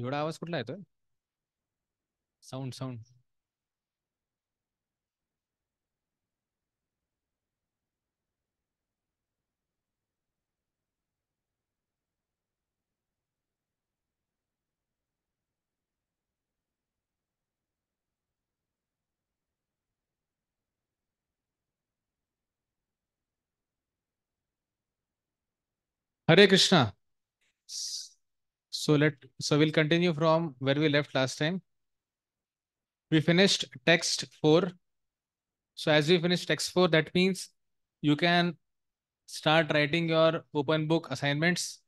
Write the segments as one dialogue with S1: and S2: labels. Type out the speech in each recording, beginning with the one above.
S1: एवढा आवाज कुठला येतोय sound sound Hare Krishna So let so we'll continue from where we left last time. We finished text 4. So as we finish text 4, that means you can start writing your open book assignments.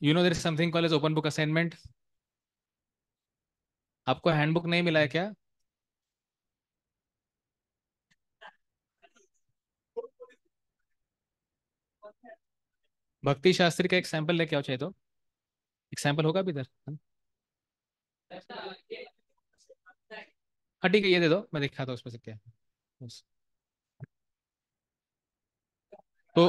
S1: You know there is something called as open book assignment. आपको handbook नहीं मिला है क्या भक्ति शास्त्री का एक sample लेके आओ चाहे तो एक सैंपल होगा भी इधर हाँ।, हाँ ठीक है ये दे दो मैं दिखाता उस उसमें से क्या तो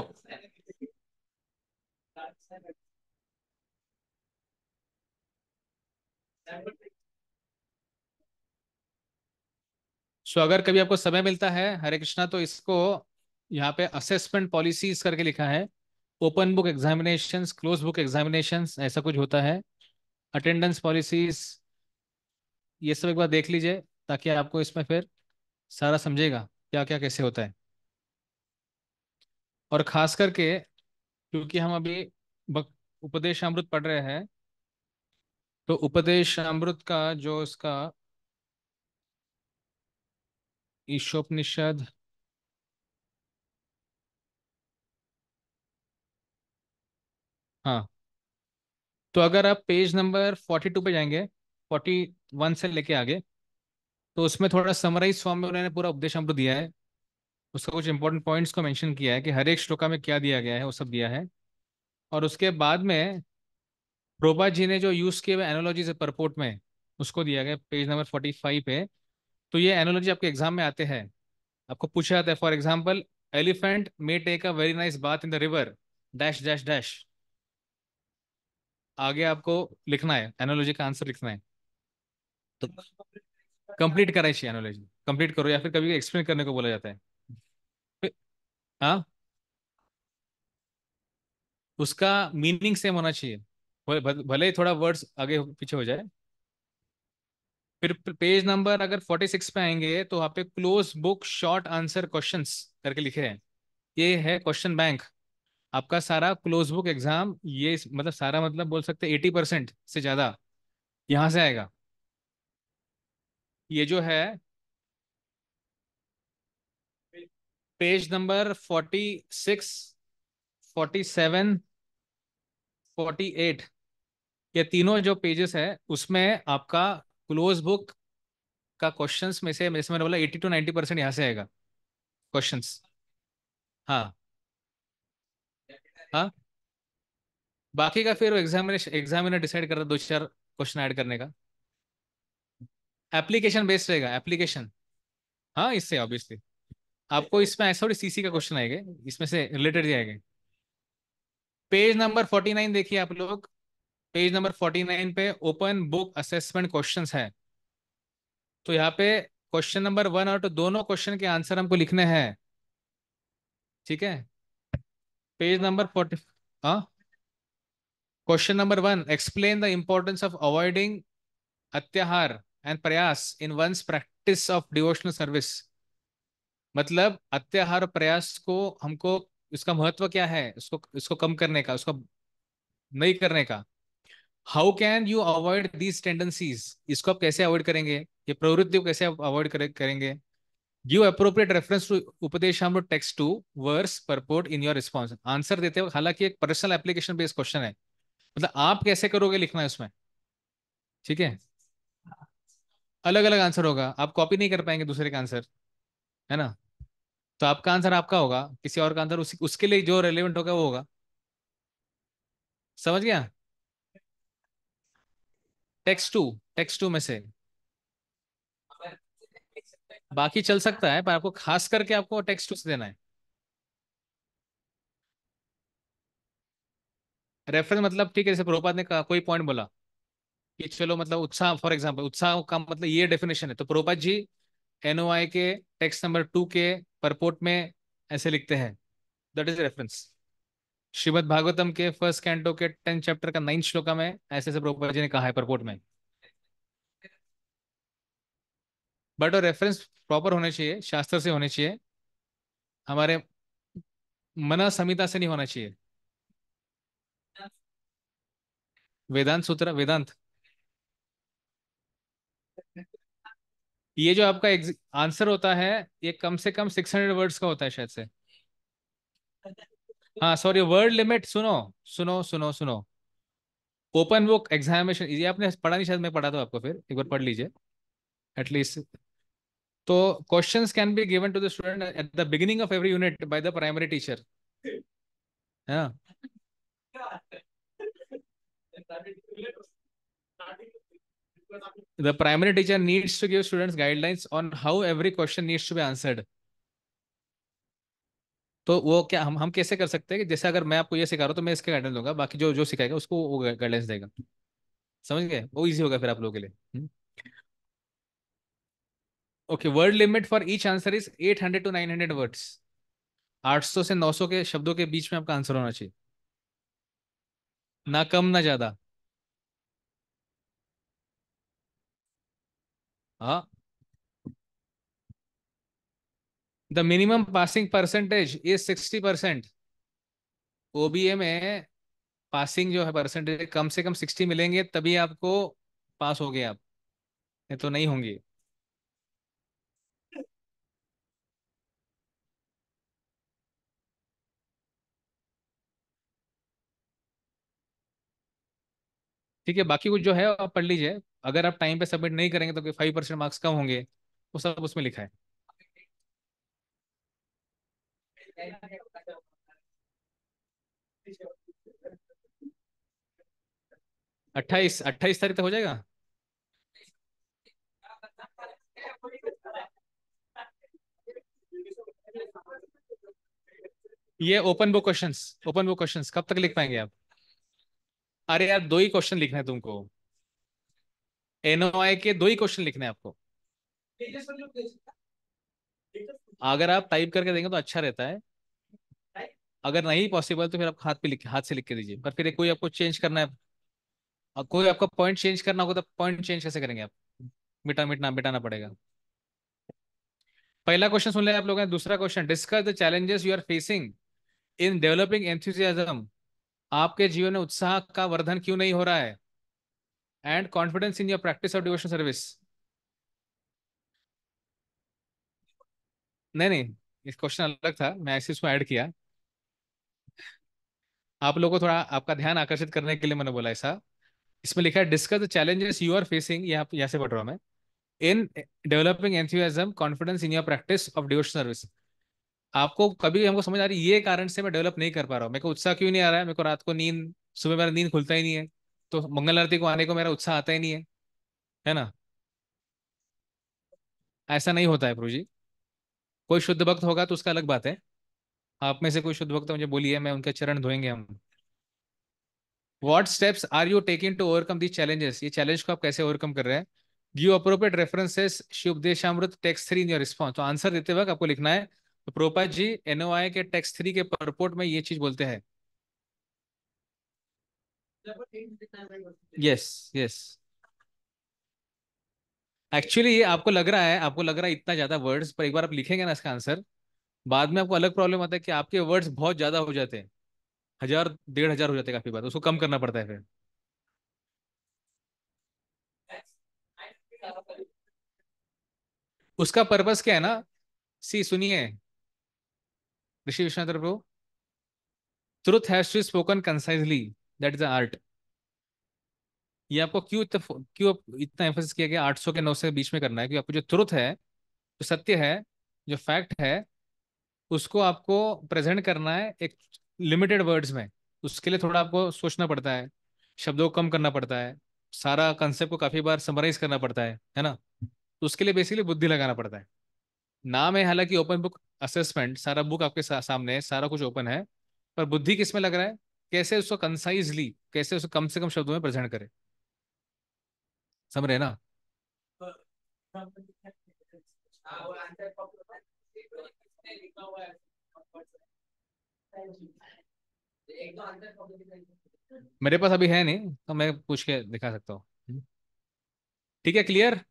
S1: सो so, अगर कभी आपको समय मिलता है हरे कृष्णा तो इसको यहाँ पे असेसमेंट पॉलिसीज करके लिखा है open book examination close book examination ऐसा कुछ होता है अटेंडेंस पॉलिसीज ये सब एक बार देख लीजिए ताकि आपको इसमें फिर सारा समझेगा क्या क्या कैसे होता है और खास करके क्योंकि हम अभी उपदेश अमृत पढ़ रहे हैं तो उपदेश अमृत का जो उसका ईशोपनिषद हाँ तो अगर आप पेज नंबर फोर्टी टू पे जाएंगे फोर्टी वन से लेके आगे तो उसमें थोड़ा समराइज फॉर्म में उन्होंने पूरा उपदेश अमृत दिया है उसका कुछ इंपॉर्टेंट पॉइंट्स को मेंशन किया है कि हर एक श्लोका में क्या दिया गया है वो सब दिया है और उसके बाद में प्रोपा जी ने जो यूज़ किए हुए एनोलॉजी से परपोर्ट में उसको दिया गया पेज नंबर फोर्टी फाइव पे तो ये एनोलॉजी आपके एग्जाम में आते हैं आपको पूछा जाता है for example elephant may take a very nice bath in the river dash dash dash आगे आपको लिखना है एनोलॉजी का आंसर लिखना है तो कंप्लीट कराइए एनोलॉजी कंप्लीट करो या फिर कभी एक्सप्लेन करने को बोला जाता है हाँ उसका मीनिंग सेम होना चाहिए भले ही थोड़ा वर्ड्स आगे पीछे हो जाए फिर पेज नंबर अगर 46 पे आएंगे तो वहां पे close book short answer questions करके लिखे हैं ये है क्वेश्चन बैंक आपका सारा क्लोज बुक एग्जाम ये मतलब सारा मतलब बोल सकते एटी परसेंट से ज़्यादा यहाँ से आएगा ये जो है page number forty six forty seven forty eight ये तीनों जो पेजेस है उसमें आपका क्लोज बुक का क्वेश्चंस में से जैसे मैंने बोला एटी टू नाइन्टी परसेंट यहाँ से आएगा क्वेश्चंस हाँ हाँ बाकी का फिर एग्जामिनेशन एग्जामिनर डिसाइड कर रहा दो चार क्वेश्चन ऐड करने का एप्लीकेशन बेस्ड रहेगा एप्लीकेशन हाँ इससे ऑब्वियसली आपको इसमें ऐसा थोड़ी सीसी का क्वेश्चन आएगा इसमें से रिलेटेड आएगा पेज नंबर फोर्टी नाइन देखिए आप लोग पेज नंबर फोर्टी नाइन पे ओपन बुक असेसमेंट क्वेश्चन है तो यहाँ पे क्वेश्चन नंबर वन और टू तो दोनों क्वेश्चन के आंसर हमको लिखने हैं ठीक है page number forty question number one explain the importance of avoiding अत्याहार एंड प्रयास in one's practice of devotional service मतलब अत्याहार प्रयास को हमको इसका महत्व क्या है उसको उसको कम करने का उसको नहीं करने का how can you avoid these tendencies इसको आप कैसे अवॉइड करेंगे ये प्रवृत्ति को कैसे अवॉइड करेंगे गिव अप्रोप्रिएट रेफरेंस टू उपदेश हम text two verse purport in your response answer देते हो हालांकि एक पर्सनल एप्लीकेशन बेस्ड क्वेश्चन है मतलब आप कैसे करोगे लिखना है उसमें ठीक है अलग अलग आंसर होगा आप कॉपी नहीं कर पाएंगे दूसरे का आंसर है ना तो आपका आंसर आपका होगा किसी और का आंसर उसी उसके लिए जो रेलिवेंट होगा वो होगा समझ गया टेक्स्ट टू टेक्स्ट टू में से बाकी चल सकता है पर आपको खास करके आपको टेक्स्ट उस देना है रेफरेंस मतलब ठीक है जैसे प्रोपात ने कहा कोई पॉइंट बोला कि चलो मतलब उत्साह फॉर एग्जांपल उत्साह का मतलब ये डेफिनेशन है तो प्रोपात जी एनओआई के टेक्स्ट नंबर टू के परपोर्ट में ऐसे लिखते हैं that is reference Srimad Bhagavatam के फर्स्ट कैंटो के टेंथ चैप्टर का नाइन्थ श्लोका में ऐसे ऐसे प्रोपात जी ने कहा है परपोर्ट में बट और रेफरेंस प्रॉपर होने चाहिए शास्त्र से होने चाहिए हमारे मना संहिता से नहीं होना चाहिए वेदांत सूत्र वेदांत ये जो आपका आंसर होता है ये कम से कम सिक्स हंड्रेड वर्ड्स का होता है शायद से हाँ सॉरी वर्ड लिमिट सुनो सुनो सुनो सुनो ओपन बुक एग्जामिनेशन ये आपने पढ़ा नहीं शायद मैं पढ़ा था आपको फिर एक बार पढ़ लीजिए at least. So questions can be given to the student at the beginning of every unit by the primary teacher. Yeah. The primary teacher needs to give students guidelines on how every question needs to be answered. तो वो क्या हम हम कैसे कर सकते हैं कि जैसे अगर मैं आपको ये सिखा रहा हूँ तो मैं इसके गाइडेंस दूंगा बाकी जो जो सिखाएगा उसको वो गाइडेंस देगा समझ गए वो इजी होगा फिर आप लोगों के लिए हुँ? Okay word limit for each answer is 800 to 900 words 800 से 900 के शब्दों के बीच में आपका आंसर होना चाहिए ना कम ना ज्यादा the minimum passing percentage is 60 percent OBA में पासिंग जो है परसेंटेज कम से कम 60 मिलेंगे तभी आपको पास हो गए आप नहीं तो नहीं होंगे ठीक है बाकी कुछ जो है आप पढ़ लीजिए अगर आप टाइम पे सबमिट नहीं करेंगे तो फाइव परसेंट मार्क्स कम होंगे वो सब उसमें लिखा है अट्ठाईस अट्ठाईस तारीख तक हो जाएगा ये open book questions open book questions कब तक लिख पाएंगे आप अरे यार दो ही क्वेश्चन लिखना है तुमको एनओआई के दो ही क्वेश्चन लिखने हैं आपको अगर आप टाइप करके देंगे तो अच्छा रहता है अगर नहीं पॉसिबल तो फिर आप हाथ पे लिख हाथ से लिख के दीजिए पर फिर कोई आपको चेंज करना है और कोई आपको पॉइंट चेंज करना होगा तो पॉइंट चेंज कैसे करेंगे आप मिटा मिटना मिटाना पड़ेगा पहला क्वेश्चन सुन लिया आप लोगों ने दूसरा question discuss the challenges you are facing in developing enthusiasm आपके जीवन में उत्साह का वर्धन क्यों नहीं हो रहा है and confidence in your practice of devotion service नहीं नहीं इस क्वेश्चन अलग था मैं ऐसे इसको ऐड किया आप लोगों को थोड़ा आपका ध्यान आकर्षित करने के लिए मैंने बोला ऐसा इसमें लिखा है discuss the challenges you are facing यहाँ यहाँ से पढ़ रहा हूँ मैं in developing enthusiasm confidence in your practice of devotion service आपको कभी हमको समझ आ रही ये कारण से मैं डेवलप नहीं कर पा रहा हूँ मेरे को उत्साह क्यों नहीं आ रहा है मेरे को रात को नींद सुबह मेरा नींद खुलता ही नहीं है तो मंगल आरती को आने को मेरा उत्साह आता ही नहीं है है ना ऐसा नहीं होता है प्रभु जी कोई शुद्ध भक्त होगा तो उसका अलग बात है आप में से कोई शुद्ध भक्त मुझे बोलिए मैं उनके चरण धोएंगे हम what steps are you taking to overcome these challenges ये चैलेंज को आप कैसे ओवरकम कर रहे हैं यू अप्रोप्रिएट रेफरेंसेस शिव देशामृत text three in your response तो आंसर देते वक्त आपको लिखना है तो प्रोपा जी एनओआई के टेक्स थ्री के परपोर्ट में ये चीज बोलते हैं यस यस एक्चुअली ये आपको लग रहा है आपको लग रहा है इतना ज्यादा वर्ड्स पर एक बार आप लिखेंगे ना इसका आंसर बाद में आपको अलग प्रॉब्लम आता है कि आपके वर्ड्स बहुत ज्यादा हो जाते हैं हजार डेढ़ हजार हो जाते हैं काफी बार उसको कम करना पड़ता है फिर उसका पर्पस क्या है ना सी सुनिए Rishi Vishwanath Prabhu truth has to spoken concisely that is art ये आपको क्यों इतना क्यों इतना एम्फोसिस किया गया 800 के 900 के बीच में करना है क्योंकि आपको जो ट्रुथ है जो सत्य है जो फैक्ट है उसको आपको प्रेजेंट करना है एक लिमिटेड वर्ड्स में उसके लिए थोड़ा आपको सोचना पड़ता है शब्दों को कम करना पड़ता है सारा कंसेप्ट को काफ़ी बार समराइज करना पड़ता है है ना तो उसके लिए बेसिकली बुद्धि लगाना पड़ता है नाम है हालांकि ओपन बुक असेसमेंट सारा बुक आपके सा, सामने है सारा कुछ ओपन है पर बुद्धि किस में लग रहा है कैसे उसको कंसाइजली कैसे उसको कम से कम शब्दों में प्रेजेंट करे समझ रहे ना मेरे पास अभी है नहीं तो मैं पूछ के दिखा सकता हूँ ठीक है क्लियर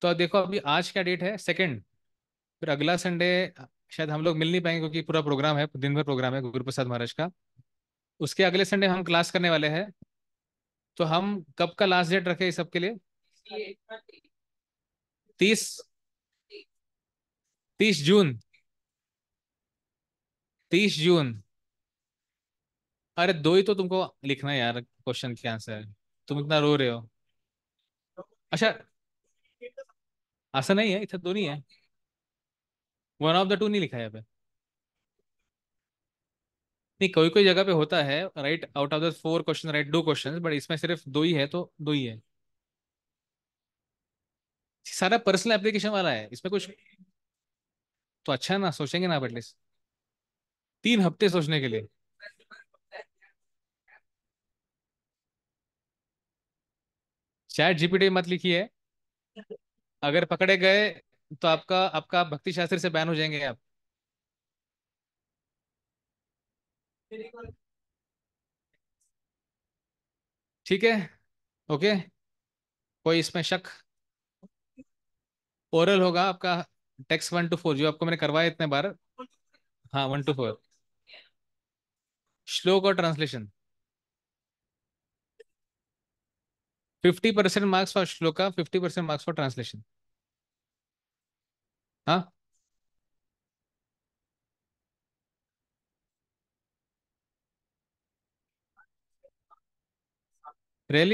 S1: तो देखो अभी आज क्या डेट है सेकंड फिर अगला संडे शायद हम लोग मिल नहीं पाएंगे क्योंकि पूरा प्रोग्राम है दिन भर प्रोग्राम है गुरु प्रसाद महाराज का उसके अगले संडे हम क्लास करने वाले हैं तो हम कब का लास्ट डेट रखे सबके लिए तीस तीस जून तीस जून अरे दो ही तो तुमको लिखना यार क्वेश्चन के आंसर तुम इतना रो रहे हो अच्छा ऐसा नहीं है इतना दो तो नहीं है वन ऑफ द टू नहीं लिखा यहाँ पे नहीं कोई कोई जगह पे होता है write out of the four question write दो क्वेश्चन बट इसमें सिर्फ दो ही है तो दो ही है सारा पर्सनल एप्लीकेशन वाला है इसमें कुछ तो अच्छा है ना सोचेंगे ना आप एटलीस्ट तीन हफ्ते सोचने के लिए चैट जीपीटी मत लिखी है अगर पकड़े गए तो आपका आपका भक्ति शास्त्र से बैन हो जाएंगे आप ठीक है ओके कोई इसमें शक ओरल होगा आपका टेक्स वन टू फोर जो आपको मैंने करवाया इतने बार हाँ वन टू फोर श्लोक और translation fifty percent marks for shloka fifty percent marks for translation really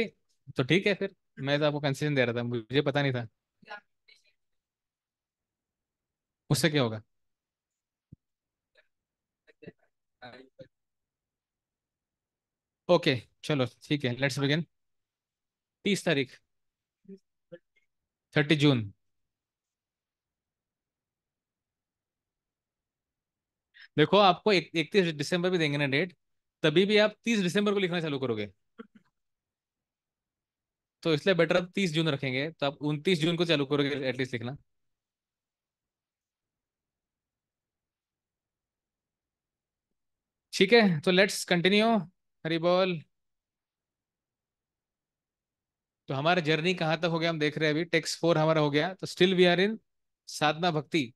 S1: हाँ? तो ठीक है फिर मैं तो आपको कंसेशन दे रहा था मुझे पता नहीं था उससे क्या होगा ओके चलो ठीक है लेट्स बिगिन तीस तारीख थर्टी जून देखो आपको इकतीस एक, दिसंबर भी देंगे ना डेट तभी भी आप तीस दिसंबर को लिखना चालू करोगे तो इसलिए बेटर आप तीस जून रखेंगे तो आप उनतीस जून को चालू करोगे एटलीस्ट लिखना ठीक है तो लेट्स कंटिन्यू हरी बोल तो हमारा जर्नी कहाँ तक हो गया हम देख रहे हैं अभी टेक्स फोर हमारा हो गया तो स्टिल वी आर इन साधना भक्ति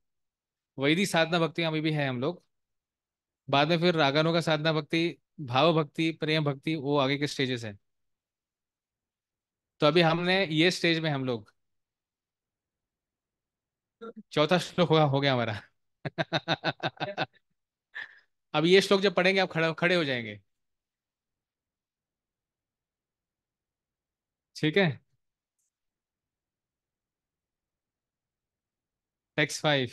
S1: वैदिक साधना भक्ति अभी भी है हम लोग बाद में फिर रागानों का साधना भक्ति भाव भक्ति प्रेम भक्ति वो आगे के स्टेजेस हैं तो अभी हमने ये स्टेज में हम लोग चौथा श्लोक होगा हो गया हमारा अब ये श्लोक जब पढ़ेंगे आप खड़े खड़े हो जाएंगे ठीक है टेक्स्ट फाइव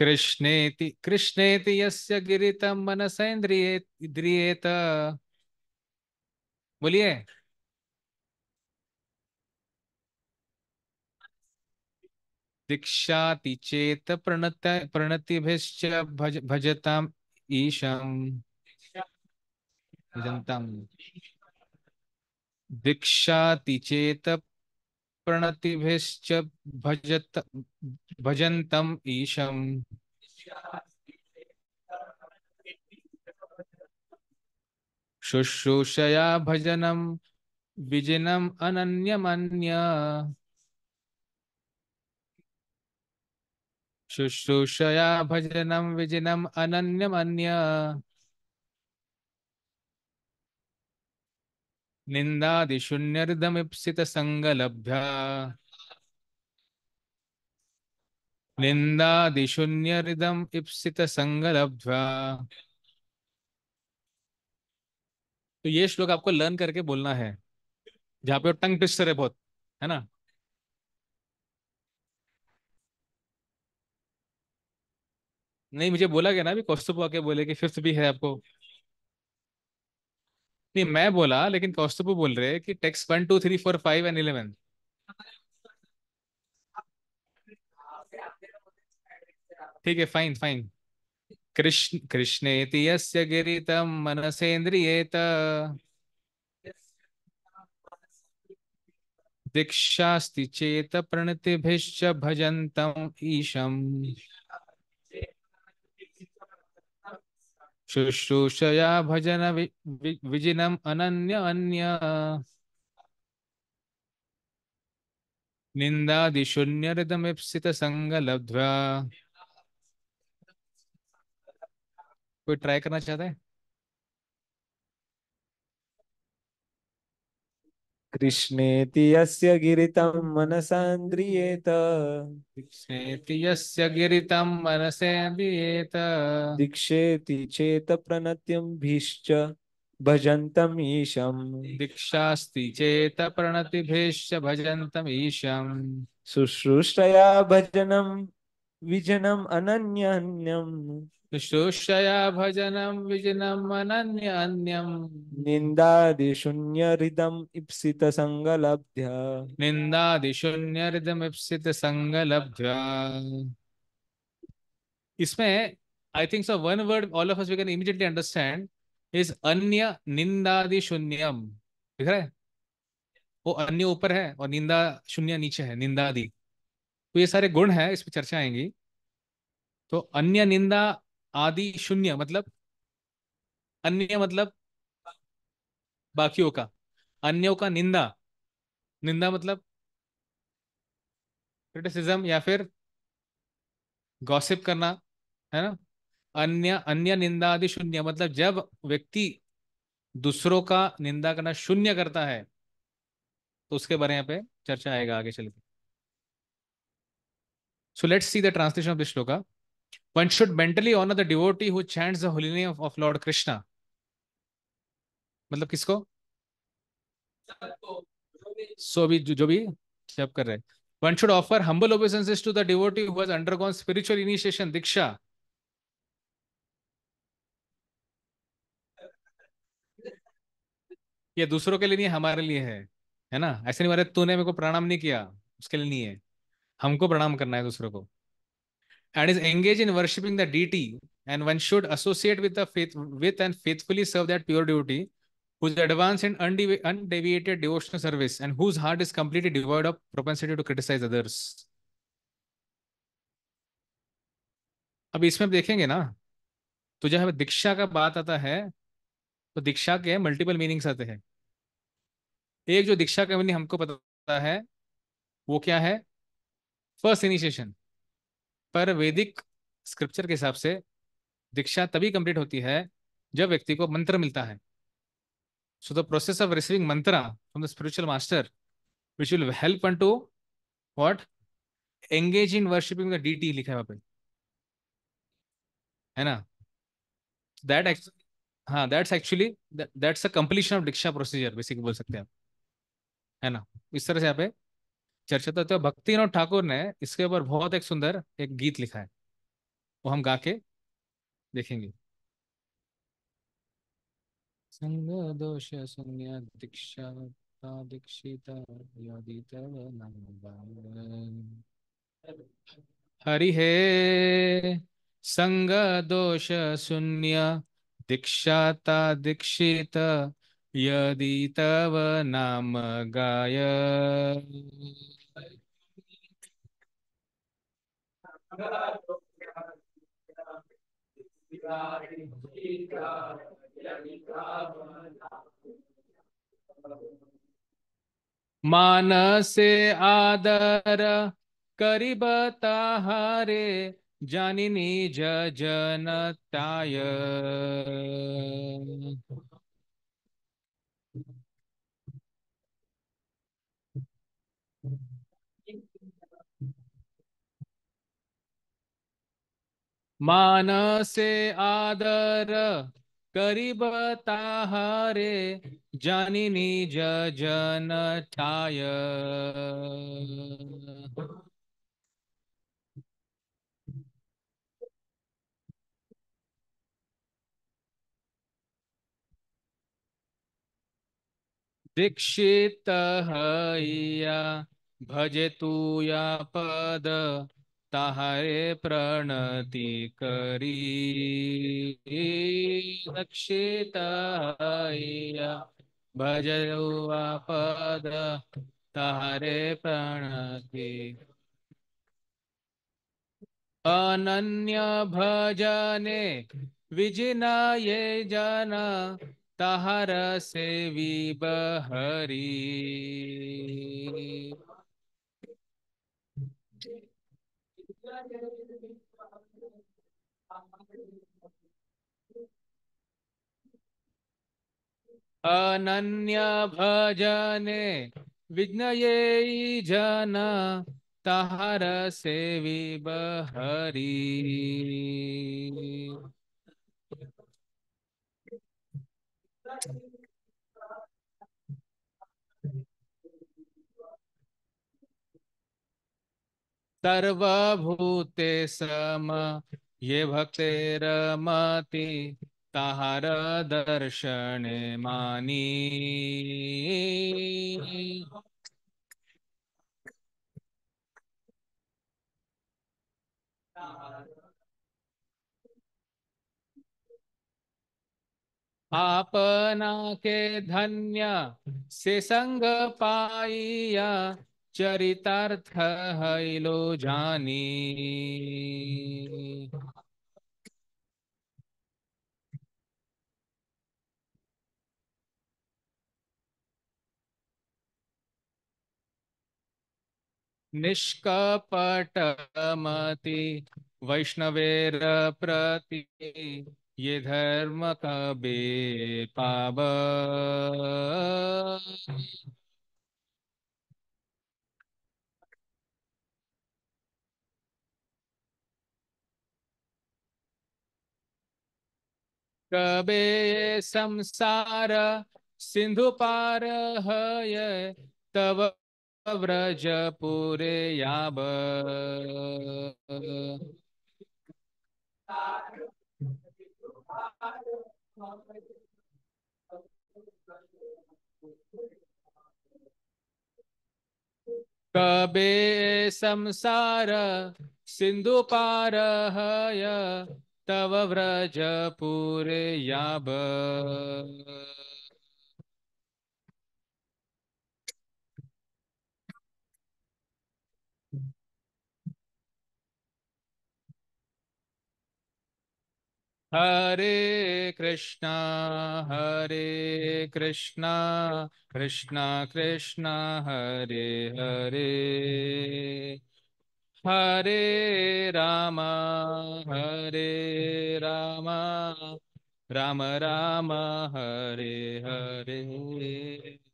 S1: कृष्णेति कृष्णेति यस्य गिरितम मनसेन्द्रिये बोलिए दीक्षाति चेत प्रणत प्रणति भज भजताम ईशम भजंताम दीक्षाति चेत प्रणतिभिश्च भजत भजन्तम् ईशम शुश्रूषया भजनम विजनम अनन्यमन्य शुश्रूषया भजनम विजनम अनन्यमन्य निन्दादिशून्यर्धमीप्सितसङ्गलभ्या निन्दादिशून्यर्धम् संगलभ्या तो ये श्लोक आपको लर्न करके बोलना है जहां पे टंग ट्विस्टर है बहुत है ना नहीं मुझे बोला गया ना अभी कौस्तुभ आके बोले कि फिफ्थ भी है आपको नहीं मैं बोला लेकिन कौस्तुभ बोल रहे हैं कि text one two three four five and eleven ठीक है फाइन फाइन कृष्ण कृष्णेति यस्य गिरितम मनसेन्द्रियेत दीक्षास्ति चेत प्रणतिभिश्च भजन्तम् ईशम शुश्रूषया भजन विजिनम अनन्य अन्य निंदादिशून्यरदमिप्सित संग लब्ध्वा कोई ट्राई करना चाहता है
S2: कृष्णेति यस्य गिरितं मनसान्द्रियेत कृष्णेति
S1: यस्य गिरितं मनसेन्द्रियेत दीक्षेति चेत प्रणत्यं भीश्च
S2: भजन्तम् ईशम्
S1: दीक्षास्ति चेत प्रणतिभिश्च भजन्तम् ईशम्
S2: शुश्रूषया भजनं
S1: विजनम् अनन्यन्यम् शुश्रया भजनम विजनम अनन्य अन्यम
S2: निंदादिशून्यरिदम इप्सित संगलभ्य
S1: निंदादिशून्यरिदम इप्सित संगलब्ध इसमें I think so one word all of us we can immediately understand is अन्य निंदादि शून्यम दिख रहा है वो अन्य ऊपर है और निंदा शून्य नीचे है निंदादि तो ये सारे गुण है इस पर चर्चा आएंगी तो अन्य निंदा आदि शून्य मतलब अन्य मतलब बाकियों का अन्यों का निंदा निंदा मतलब क्रिटिसिज्म या फिर गॉसिप करना है ना अन्य अन्य निंदा आदि शून्य मतलब जब व्यक्ति दूसरों का निंदा करना शून्य करता है तो उसके बारे में पे चर्चा आएगा आगे चल के so let's see the translation of this shloka One should mentally honor the devotee who chants the holy name of, of Lord Krishna. मतलब किसको सो भी जो, भी जब कर रहे हैं one should offer humble obeisances to the devotee who has undergone spiritual initiation दीक्षा ये दूसरों के लिए नहीं हमारे लिए है है ना ऐसे नहीं मारे तूने मेरे को प्रणाम नहीं किया उसके लिए नहीं है हमको प्रणाम करना है दूसरों को and is engaged in worshipping the deity, and one should associate with the faith with and faithfully serve that pure duty, whose advanced in undevi- undeviated devotional service, and whose heart is completely devoid of propensity to criticize others. अब इसमें आप देखेंगे ना तो जब दीक्षा का बात आता है तो दीक्षा के मल्टीपल मीनिंग्स आते हैं एक जो दीक्षा का मीनिंग हमको पता है वो क्या है फर्स्ट इनिशिएशन पर वैदिक स्क्रिप्चर के हिसाब से दीक्षा तभी कंप्लीट होती है जब व्यक्ति को मंत्र मिलता है so the process of receiving mantra from the spiritual master which will help one to what engage in worshipping D T लिखा है वहां पे है ना दैट हाँ that's actually that's a completion of diksha procedure basically बोल सकते हैं है ना इस तरह से यहाँ पे चर्चा तो, तो भक्तिनाथ ठाकुर ने इसके ऊपर बहुत एक सुंदर एक गीत लिखा है वो हम गा के देखेंगे संग दोष शून्य दीक्षा दीक्षिता हरि हे संग दोष शून्य दीक्षाता दीक्षित यदि तव नाम गाय से आदर हे हरे जानिनी जनताय मानसे आदर करिबता हरे जानी निज जन ठाय दीक्षित भज तू या पद तहारे प्रणति करी रक्षिताया भजो पद तहारे प्रणति अन्य भजने विजिनाये जन तहर से विबहरी अनन्य भजने विज्ञये जना तहर सेवी बहरी सर्वभूते सम ये भक्तेरमति ताहार दर्शने मानी आपना के धन्य से संग पाइया चरितार्थ हैलो जानी निष्कपटमति वैष्णवेर प्रति ये धर्म कबे पाब कबे संसार सिंधु पार हय तव व्रज पूरे याब कबे संसार सिंधु पार हय तव व्रज पूरयाब Hare Krishna Hare Krishna Krishna Krishna Hare Hare Hare Rama, Hare Rama, Rama Rama, Hare Hare.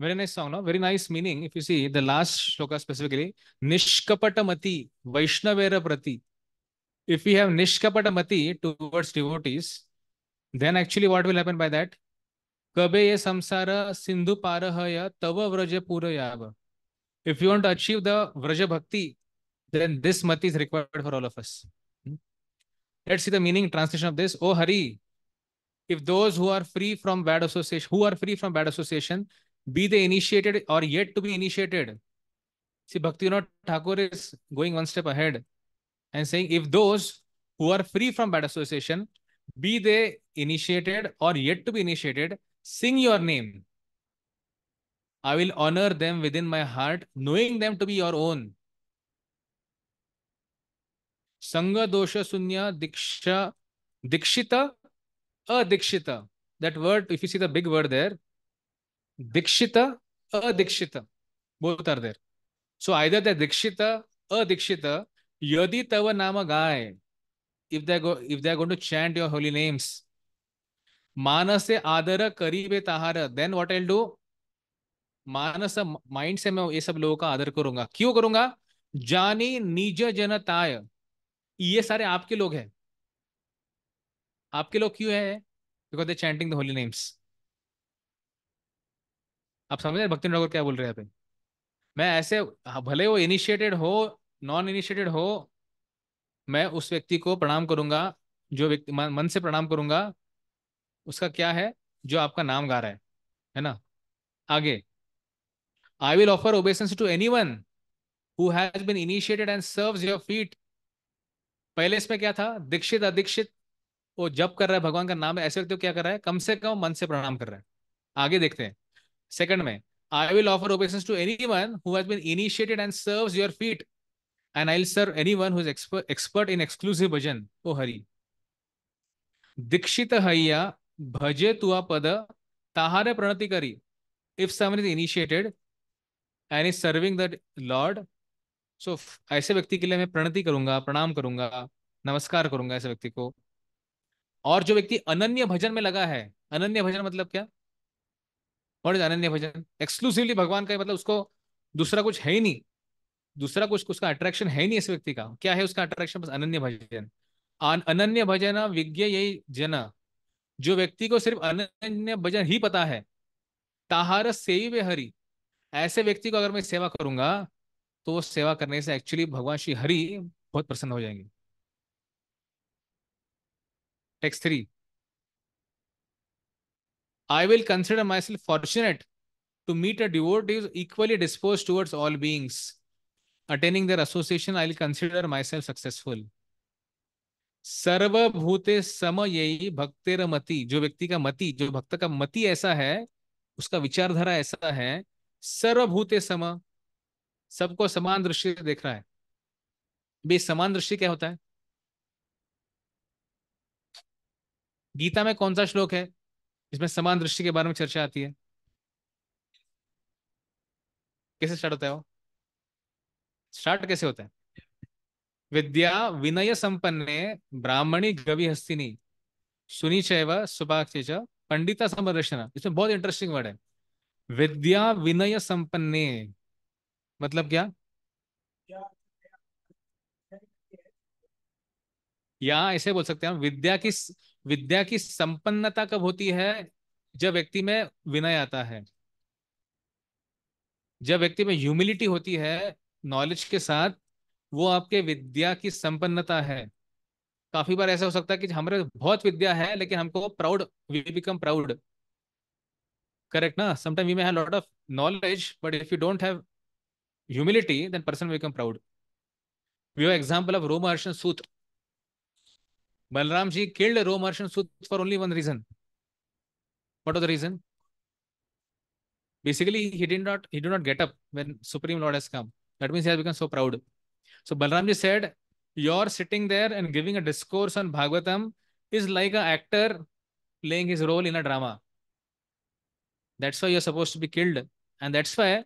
S1: Very nice song, no? Very nice meaning. If you see the last shloka specifically, Nishkapatamati Vaishnavera Prati. If we have Nishkapatamati towards devotees, then actually what will happen by that? Kabe ye samsara sindhu parahaya tava vraja purayava. If you want to achieve the vraja bhakti, then this mati is required for all of us. Let's see the meaning translation of this. Oh Hari, if those who are free from bad association, who are free from bad association, be they initiated or yet to be initiated. See, Bhaktivinoda Thakur is going one step ahead and saying, if those who are free from bad association, be they initiated or yet to be initiated, sing your name. I will honor them within my heart, knowing them to be your own. Sangha dosha sunya diksha dikshita adikshita. That word, if you see the big word there, Dikshita, Adikshita, both are there. So either the Dikshita, Adikshita, Yadi Tava Nama Gai, if they're, go, if they're going to chant your holy names, Manase Adara Karibe Tahara, then what I'll do? मानस mind से मैं ये सब लोगों का आदर करूंगा क्यों करूंगा जानी निज जनताय ये सारे आपके लोग हैं आपके लोग क्यों है because they chanting the holy names आप समझ रहे भक्ति ठाकुर क्या बोल रहे हैं मैं ऐसे हाँ, भले वो इनिशिएटेड हो नॉन इनिशिएटेड हो मैं उस व्यक्ति को प्रणाम करूंगा जो व्यक्ति मन से प्रणाम करूंगा उसका क्या है जो आपका नाम गा रहा है है ना आगे I will offer obeisance to anyone has been initiated and serve your feet पहले इसमें क्या था दीक्षित अधिक्षित वो जब कर रहा है भगवान का नाम ऐसे व्यक्ति क्या कर रहा है कम से कम मन से प्रणाम कर रहा है आगे देखते हैं सेकंड में I will offer obeisance to anyone who's been initiated and serve your feet and I will serve anyone who is expert in exclusive bhajan ओ हरि दीक्षित हैया भजे तुआ पद ताहारे प्रणति करी if someone is initiated and is serving the Lord so ऐसे व्यक्ति के लिए मैं प्रणति करूंगा प्रणाम करूंगा नमस्कार करूंगा ऐसे व्यक्ति को और जो व्यक्ति अनन्य भजन में लगा है अनन्य भजन मतलब क्या वॉट इज अनन्य भजन एक्सक्लूसिवली भगवान का मतलब उसको दूसरा कुछ है ही नहीं दूसरा कुछ उसका अट्रैक्शन है ही नहीं इस व्यक्ति का क्या है उसका अट्रैक्शन बस अनन्य भजन अनन्य भजन विज्ञ यही जन जो व्यक्ति को सिर्फ अनन्य भजन ही पता है ताहार सेवी हरि ऐसे व्यक्ति को अगर मैं सेवा करूंगा तो वो सेवा करने से एक्चुअली भगवान श्री हरि बहुत प्रसन्न हो जाएंगे text three I will consider myself fortunate to meet a devotee who is equally disposed towards all beings. Attaining their association, I will consider myself successful. सर्वभूते सम यही भक्तिर मति जो व्यक्ति का मति जो भक्त का मति ऐसा है उसका विचारधारा ऐसा है सर्वभूते सम सबको समान दृष्टि से देख रहा है भी समान दृष्टि क्या होता है गीता में कौन सा श्लोक है इसमें समान दृष्टि के बारे में चर्चा आती है कैसे स्टार्ट होता है वो स्टार्ट कैसे होता है विद्या विनय संपन्ने ब्राह्मणी गवि हस्तिनी सुनी चैव सुभाक्षी पंडिता समदर्शन इसमें बहुत इंटरेस्टिंग वर्ड है विद्या विनय संपन्ने मतलब क्या या ऐसे बोल सकते हैं विद्या की विद्या की संपन्नता कब होती है जब व्यक्ति में विनय आता है जब व्यक्ति में ह्यूमिलिटी होती है नॉलेज के साथ वो आपके विद्या की संपन्नता है काफी बार ऐसा हो सकता है कि हमारे बहुत विद्या है लेकिन हमको proud we become proud correct ना sometime we may have lot of knowledge but if you don't have humility then person become proud we have example of Romaharshana सूत्र Balramji killed a Rome merchant Sud for only one reason. What was the reason? Basically, he did not he did not get up when Supreme Lord has come. That means he has become so proud. So Balramji said, You're sitting there and giving a discourse on Bhagavatam is like an actor playing his role in a drama. That's why you're supposed to be killed. And that's why,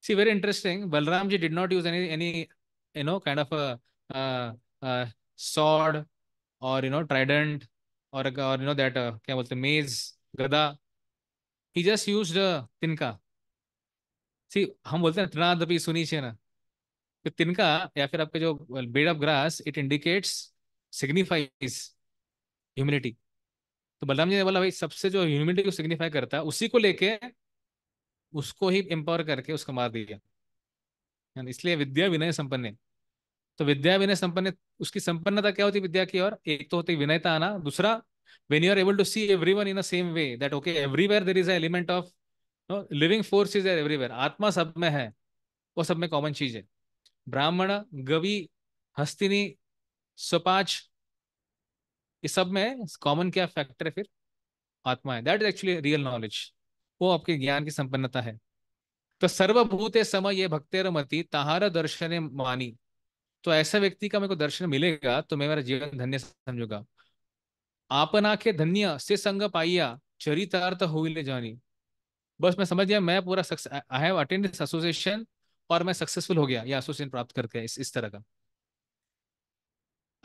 S1: see, very interesting. Balramji did not use any any you know kind of a uh, uh, sword और you know trident और और you know that क्या बोलते मेज गदा ही just use तिनका सी हम बोलते हैं सुनी चे ना तो तिनका या फिर आपका जो bed of grass it indicates signifies humility तो बलराम जी ने बोला भाई सबसे जो ह्यूमिनिटी को सिग्निफाई करता है उसी को लेके उसको ही एम्पावर करके उसको मार दिया इसलिए विद्या विनय संपन्न है तो विद्या विनय संपन्न उसकी संपन्नता क्या होती है विद्या की और एक तो होती विनयता आना दूसरा when you are able to see everyone in same way that okay everywhere there is element of no living force is air everywhere आत्मा सब में है वो सब में कॉमन चीज है ब्राह्मण गवि हस्तिनी स्वपाच ये सब में कॉमन क्या फैक्टर है फिर आत्मा है that is actually real knowledge वो आपके ज्ञान की संपन्नता है तो सर्वभूते समय ये भक्तेर मती ताहार दर्शन मानी तो ऐसा व्यक्ति का मेरे को दर्शन मिलेगा तो मैं मेरा जीवन धन्य समझूंगा आपनाखे धन्य से संग पाइया चरितार्थ हो जानी बस मैं समझ गया मैं पूरा I have attend this association और मैं सक्सेसफुल हो गया या एसोसिएशन प्राप्त करके इस इस तरह का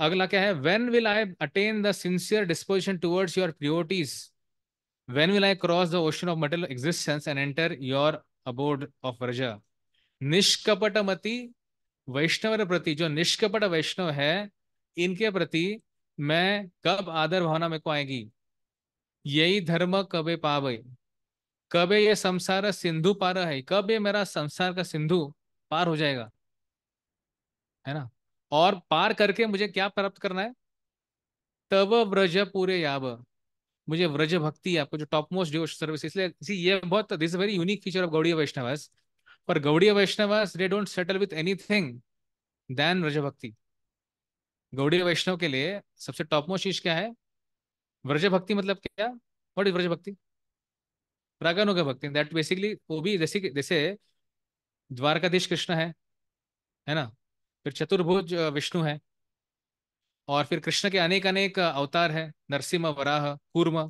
S1: अगला क्या है when will I attain the sincere disposition towards your priorities when will I cross the ocean of material existence and enter your abode of रजा निष्कपटमति वैष्णव प्रति जो निष्कपट वैष्णव है इनके प्रति मैं कब आदर भावना मेरे को आएगी यही धर्म कबे पावे कबे ये संसार सिंधु पार है कब ये मेरा संसार का सिंधु पार हो जाएगा है ना और पार करके मुझे क्या प्राप्त करना है तब व्रज पूरे याव मुझे व्रज भक्ति आपको जो टॉप मोस्ट डिवोशन सर्विस इसलिए ये बहुत this very unique feature of Gaudiya Vaishnava पर Gaudiya Vaishnav they don't settle with anything than Vraja Bhakti. Gaudiya वैष्णव के लिए सबसे टॉप मोस्ट चीज क्या है व्रजभक्ति मतलब क्या व्हाट इज व्रजभक्ति भक्ति का भक्ति दैट बेसिकली वो भी जैसे जैसे द्वारकाधीश कृष्ण है है ना फिर चतुर्भुज विष्णु है और फिर कृष्ण के अनेक अनेक अवतार है नरसिम्ह वराह कूर्म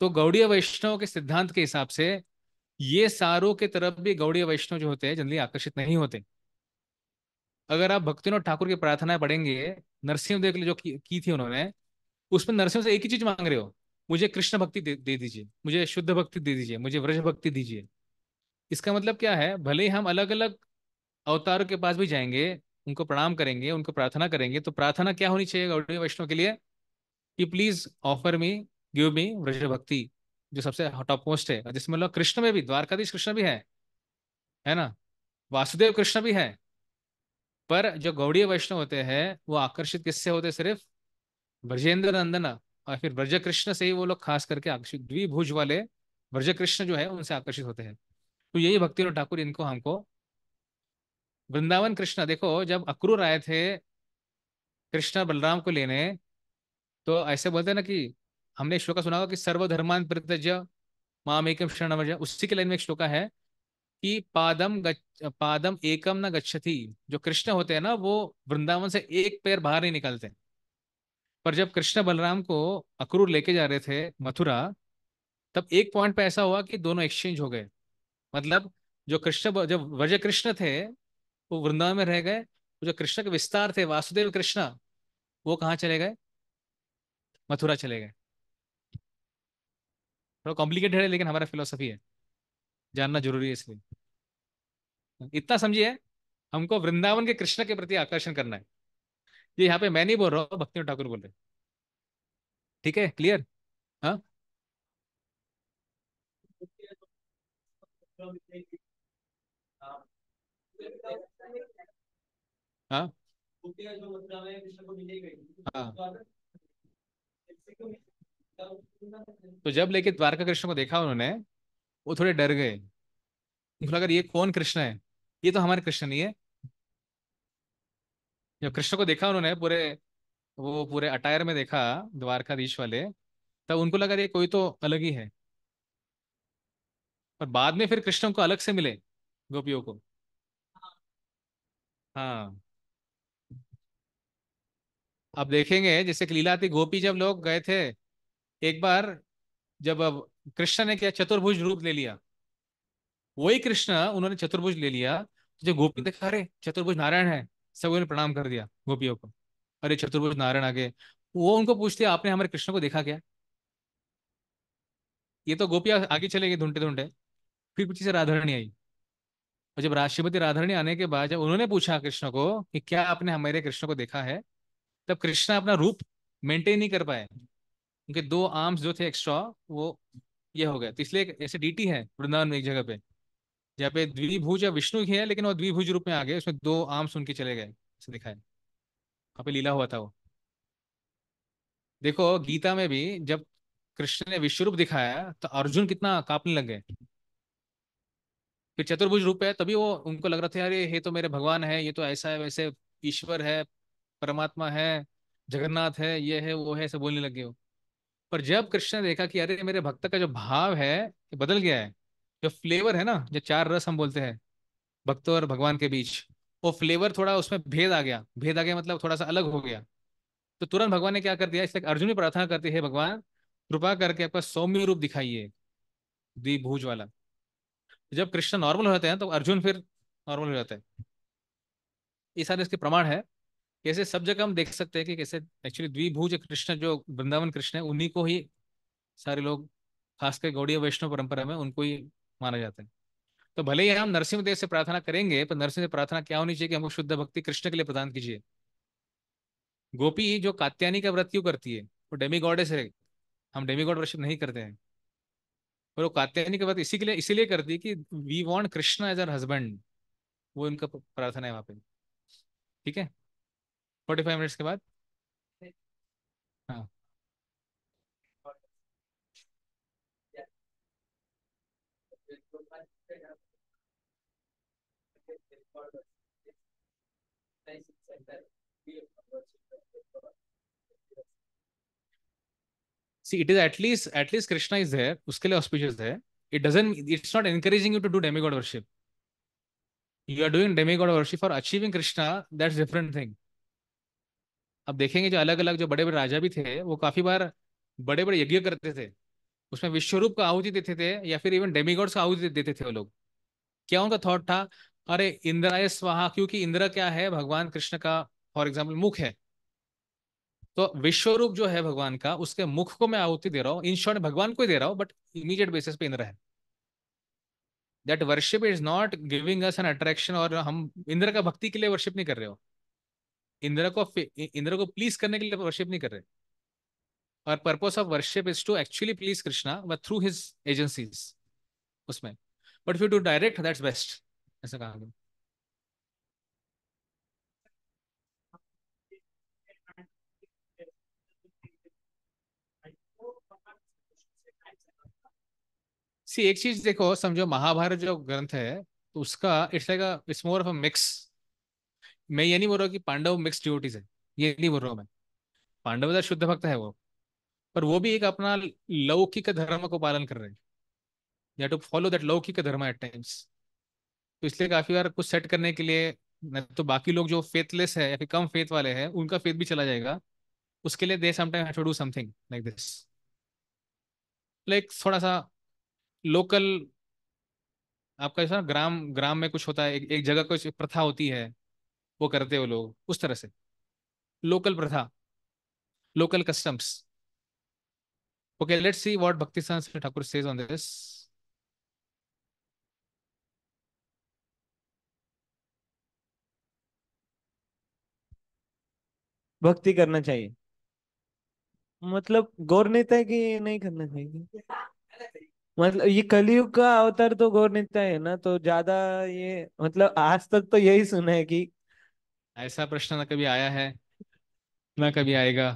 S1: तो गौड़ीय वैष्णव के सिद्धांत के हिसाब से ये सारों के तरफ भी गौड़ीय वैष्णव जो होते हैं जल्दी आकर्षित नहीं होते अगर आप भक्तिनो ठाकुर की प्रार्थनाएं पढ़ेंगे नरसिंह देव के लिए जो की, की थी उन्होंने उसमें नरसिंह से एक ही चीज मांग रहे हो मुझे कृष्ण भक्ति दे, दे दीजिए मुझे शुद्ध भक्ति दे दीजिए मुझे व्रज भक्ति दीजिए इसका मतलब क्या है भले ही हम अलग अलग अवतारों के पास भी जाएंगे उनको प्रणाम करेंगे उनको प्रार्थना करेंगे तो प्रार्थना क्या होनी चाहिए गौड़ीय वैष्णव के लिए कि please offer me give me Vraja bhakti जो सबसे टॉप मोस्ट है जिसमें लोग कृष्ण में भी द्वारकाधीश कृष्ण भी है है ना वासुदेव कृष्ण भी है पर जो गौड़ीय वैष्णव होते हैं वो आकर्षित किससे होते सिर्फ ब्रजेंद्र नंदन और फिर ब्रज कृष्ण से ही वो लोग खास करके आकर्षित द्विभुज वाले ब्रज कृष्ण जो है उनसे आकर्षित होते हैं तो यही भक्ति ठाकुर इनको हमको वृंदावन कृष्ण देखो जब अक्रूर आए थे कृष्ण बलराम को लेने तो ऐसे बोलते ना कि हमने श्लोक सुना होगा कि सर्वधर्मान प्रत्यज माम एकम शरण उसी के लाइन में एक श्लोका है कि पादम गच, पादम एकम न गच्छति जो कृष्ण होते हैं ना वो वृंदावन से एक पैर बाहर नहीं निकलते पर जब कृष्ण बलराम को अक्रूर लेके जा रहे थे मथुरा तब एक पॉइंट पे ऐसा हुआ कि दोनों एक्सचेंज हो गए मतलब जो कृष्ण जब वजय कृष्ण थे वो वृंदावन में रह गए जो कृष्ण के विस्तार थे वासुदेव कृष्ण वो कहाँ चले गए मथुरा चले गए थोड़ा कॉम्प्लिकेटेड है लेकिन हमारा फिलोसफी है जानना जरूरी है इसलिए इतना समझिए हमको वृंदावन के कृष्ण के प्रति आकर्षण करना है ये यहाँ पे मैं नहीं बोल रहा हूँ भक्ति ठाकुर बोल रहे ठीक है क्लियर हाँ हाँ हाँ तो जब लेके द्वारका कृष्ण को देखा उन्होंने वो थोड़े डर गए उनको लगा ये कौन कृष्ण है ये तो हमारे कृष्ण नहीं है जब कृष्ण को देखा उन्होंने पूरे वो पूरे अटायर में देखा द्वारकाधीश वाले तब उनको लगा ये कोई तो अलग ही है और बाद में फिर कृष्ण को अलग से मिले गोपियों को हाँ अब देखेंगे जैसे लीलाती गोपी जब लोग गए थे एक बार जब कृष्ण ने क्या चतुर्भुज रूप ले लिया वही कृष्ण उन्होंने चतुर्भुज ले लिया जो तो गोपी देखा अरे चतुर्भुज नारायण है सब उन्होंने प्रणाम कर दिया गोपियों को अरे चतुर्भुज नारायण आ गए वो उनको पूछते आपने हमारे कृष्ण को देखा क्या ये तो गोपिया आगे चले गए ढूंढे ढूंढे फिर पीछे से राधारणी आई और जब राष्ट्रपति राधारणी आने के बाद जब उन्होंने पूछा कृष्ण को कि क्या आपने हमारे कृष्ण को देखा है तब कृष्ण अपना रूप मेंटेन नहीं कर पाए उनके दो आर्म्स जो थे एक्स्ट्रा वो ये हो गया तो इसलिए ऐसे डीटी है वृंदावन में एक जगह पे जहाँ पे द्विभुज या विष्णु ही है लेकिन वो द्विभुज रूप में आ गए उसमें दो आर्म्स उनके चले गए दिखाए वहां पे लीला हुआ था वो देखो गीता में भी जब कृष्ण ने विश्व रूप दिखाया तो अर्जुन कितना कांपने लग गए फिर चतुर्भुज रूप है तभी वो उनको लग रहा था अरे ये तो मेरे भगवान है ये तो ऐसा है वैसे ईश्वर है परमात्मा है जगन्नाथ है ये है वो है ऐसे बोलने लग गए वो पर जब कृष्ण ने देखा कि अरे मेरे भक्त का जो भाव है ये बदल गया है जो फ्लेवर है ना जो चार रस हम बोलते हैं भक्तों और भगवान के बीच वो फ्लेवर थोड़ा उसमें भेद आ गया भेद आ गया मतलब थोड़ा सा अलग हो गया तो तुरंत भगवान ने क्या कर दिया इसलिए अर्जुन भी प्रार्थना करते हैं भगवान कृपा करके आपका सौम्य रूप दिखाइए द्विभुज वाला जब कृष्ण नॉर्मल हो जाते हैं तो अर्जुन फिर नॉर्मल हो जाते है ये सारे इसके प्रमाण है कैसे सब जगह हम देख सकते हैं कि कैसे एक्चुअली द्विभुज कृष्ण जो वृंदावन कृष्ण है उन्हीं को ही सारे लोग खासकर गौड़ीय वैष्णव परंपरा में उनको ही माना जाता है तो भले ही हम नरसिंह देव से प्रार्थना करेंगे पर नरसिंह से प्रार्थना क्या होनी चाहिए कि हमको शुद्ध भक्ति कृष्ण के लिए प्रदान कीजिए गोपी जो कात्यानी का व्रत क्यों करती है वो डेमी गॉडेस है हम डेमी गॉड वर्षिप नहीं करते हैं पर वो कात्यानी का व्रत इसी के लिए इसीलिए करती है कि we want Krishna as our husband वो इनका प्रार्थना है वहाँ पे ठीक है फोर्टी फाइव मिनट्स के बाद हाँ See, it is at least at least Krishna is there. उसके लिए auspicious है. It doesn't. It's not encouraging you to do demigod worship. You are doing demigod worship for achieving Krishna. That's different thing. अब देखेंगे जो अलग अलग जो बड़े बड़े राजा भी थे वो काफी बार बड़े बड़े यज्ञ करते थे उसमें विश्वरूप का आहुति देते थे या फिर इवन डेमीगोड्स का आहुति देते थे वो लोग क्या उनका थॉट था अरे इंद्राय स्वाहा क्योंकि इंद्र क्या है भगवान कृष्ण का फॉर एग्जाम्पल मुख है तो विश्वरूप जो है भगवान का उसके मुख को मैं आहुति दे रहा हूँ इन शॉर्ट भगवान को ही दे रहा हूँ बट इमीडिएट बेसिस पे इंद्र है that worship is not giving us an attraction और हम इंद्र का भक्ति के लिए वर्शिप नहीं कर रहे हो इंद्र को इंदिरा को प्लीज करने के लिए वर्शिप नहीं कर रहे और purpose of worship is to actually please Krishna but through his agencies उसमें but if you do direct that's best ऐसा कहा गया सी एक चीज देखो समझो महाभारत जो ग्रंथ है तो उसका it's like it's more of a mix मैं ये नहीं बोल रहा कि पांडव मिक्स ड्यूटीज है ये नहीं बोल रहा हूँ मैं पांडव शुद्ध भक्त है वो पर वो भी एक अपना लौकिक धर्म को पालन कर रहे हैं टू फॉलो दैट लौकिक धर्म एट टाइम्स तो इसलिए काफी बार कुछ सेट करने के लिए नहीं तो बाकी लोग जो फेथलेस है या फिर कम फेथ वाले हैं उनका फेथ भी चला जाएगा उसके लिए they sometime have to do something like this like थोड़ा सा लोकल आपका जैसा ग्राम ग्राम में कुछ होता है एक, एक जगह कुछ प्रथा होती है वो करते हो लोग उस तरह से लोकल प्रथा local customs okay let's see what bhakti sanskrit thakur says on
S2: भक्ति करना चाहिए मतलब गौर नेता है कि नहीं करना चाहिए मतलब ये कलयुग का अवतार तो गौर नेता है ना तो ज्यादा ये मतलब आज तक
S1: तो यही सुना है कि ऐसा प्रश्न ना कभी आया है ना कभी आएगा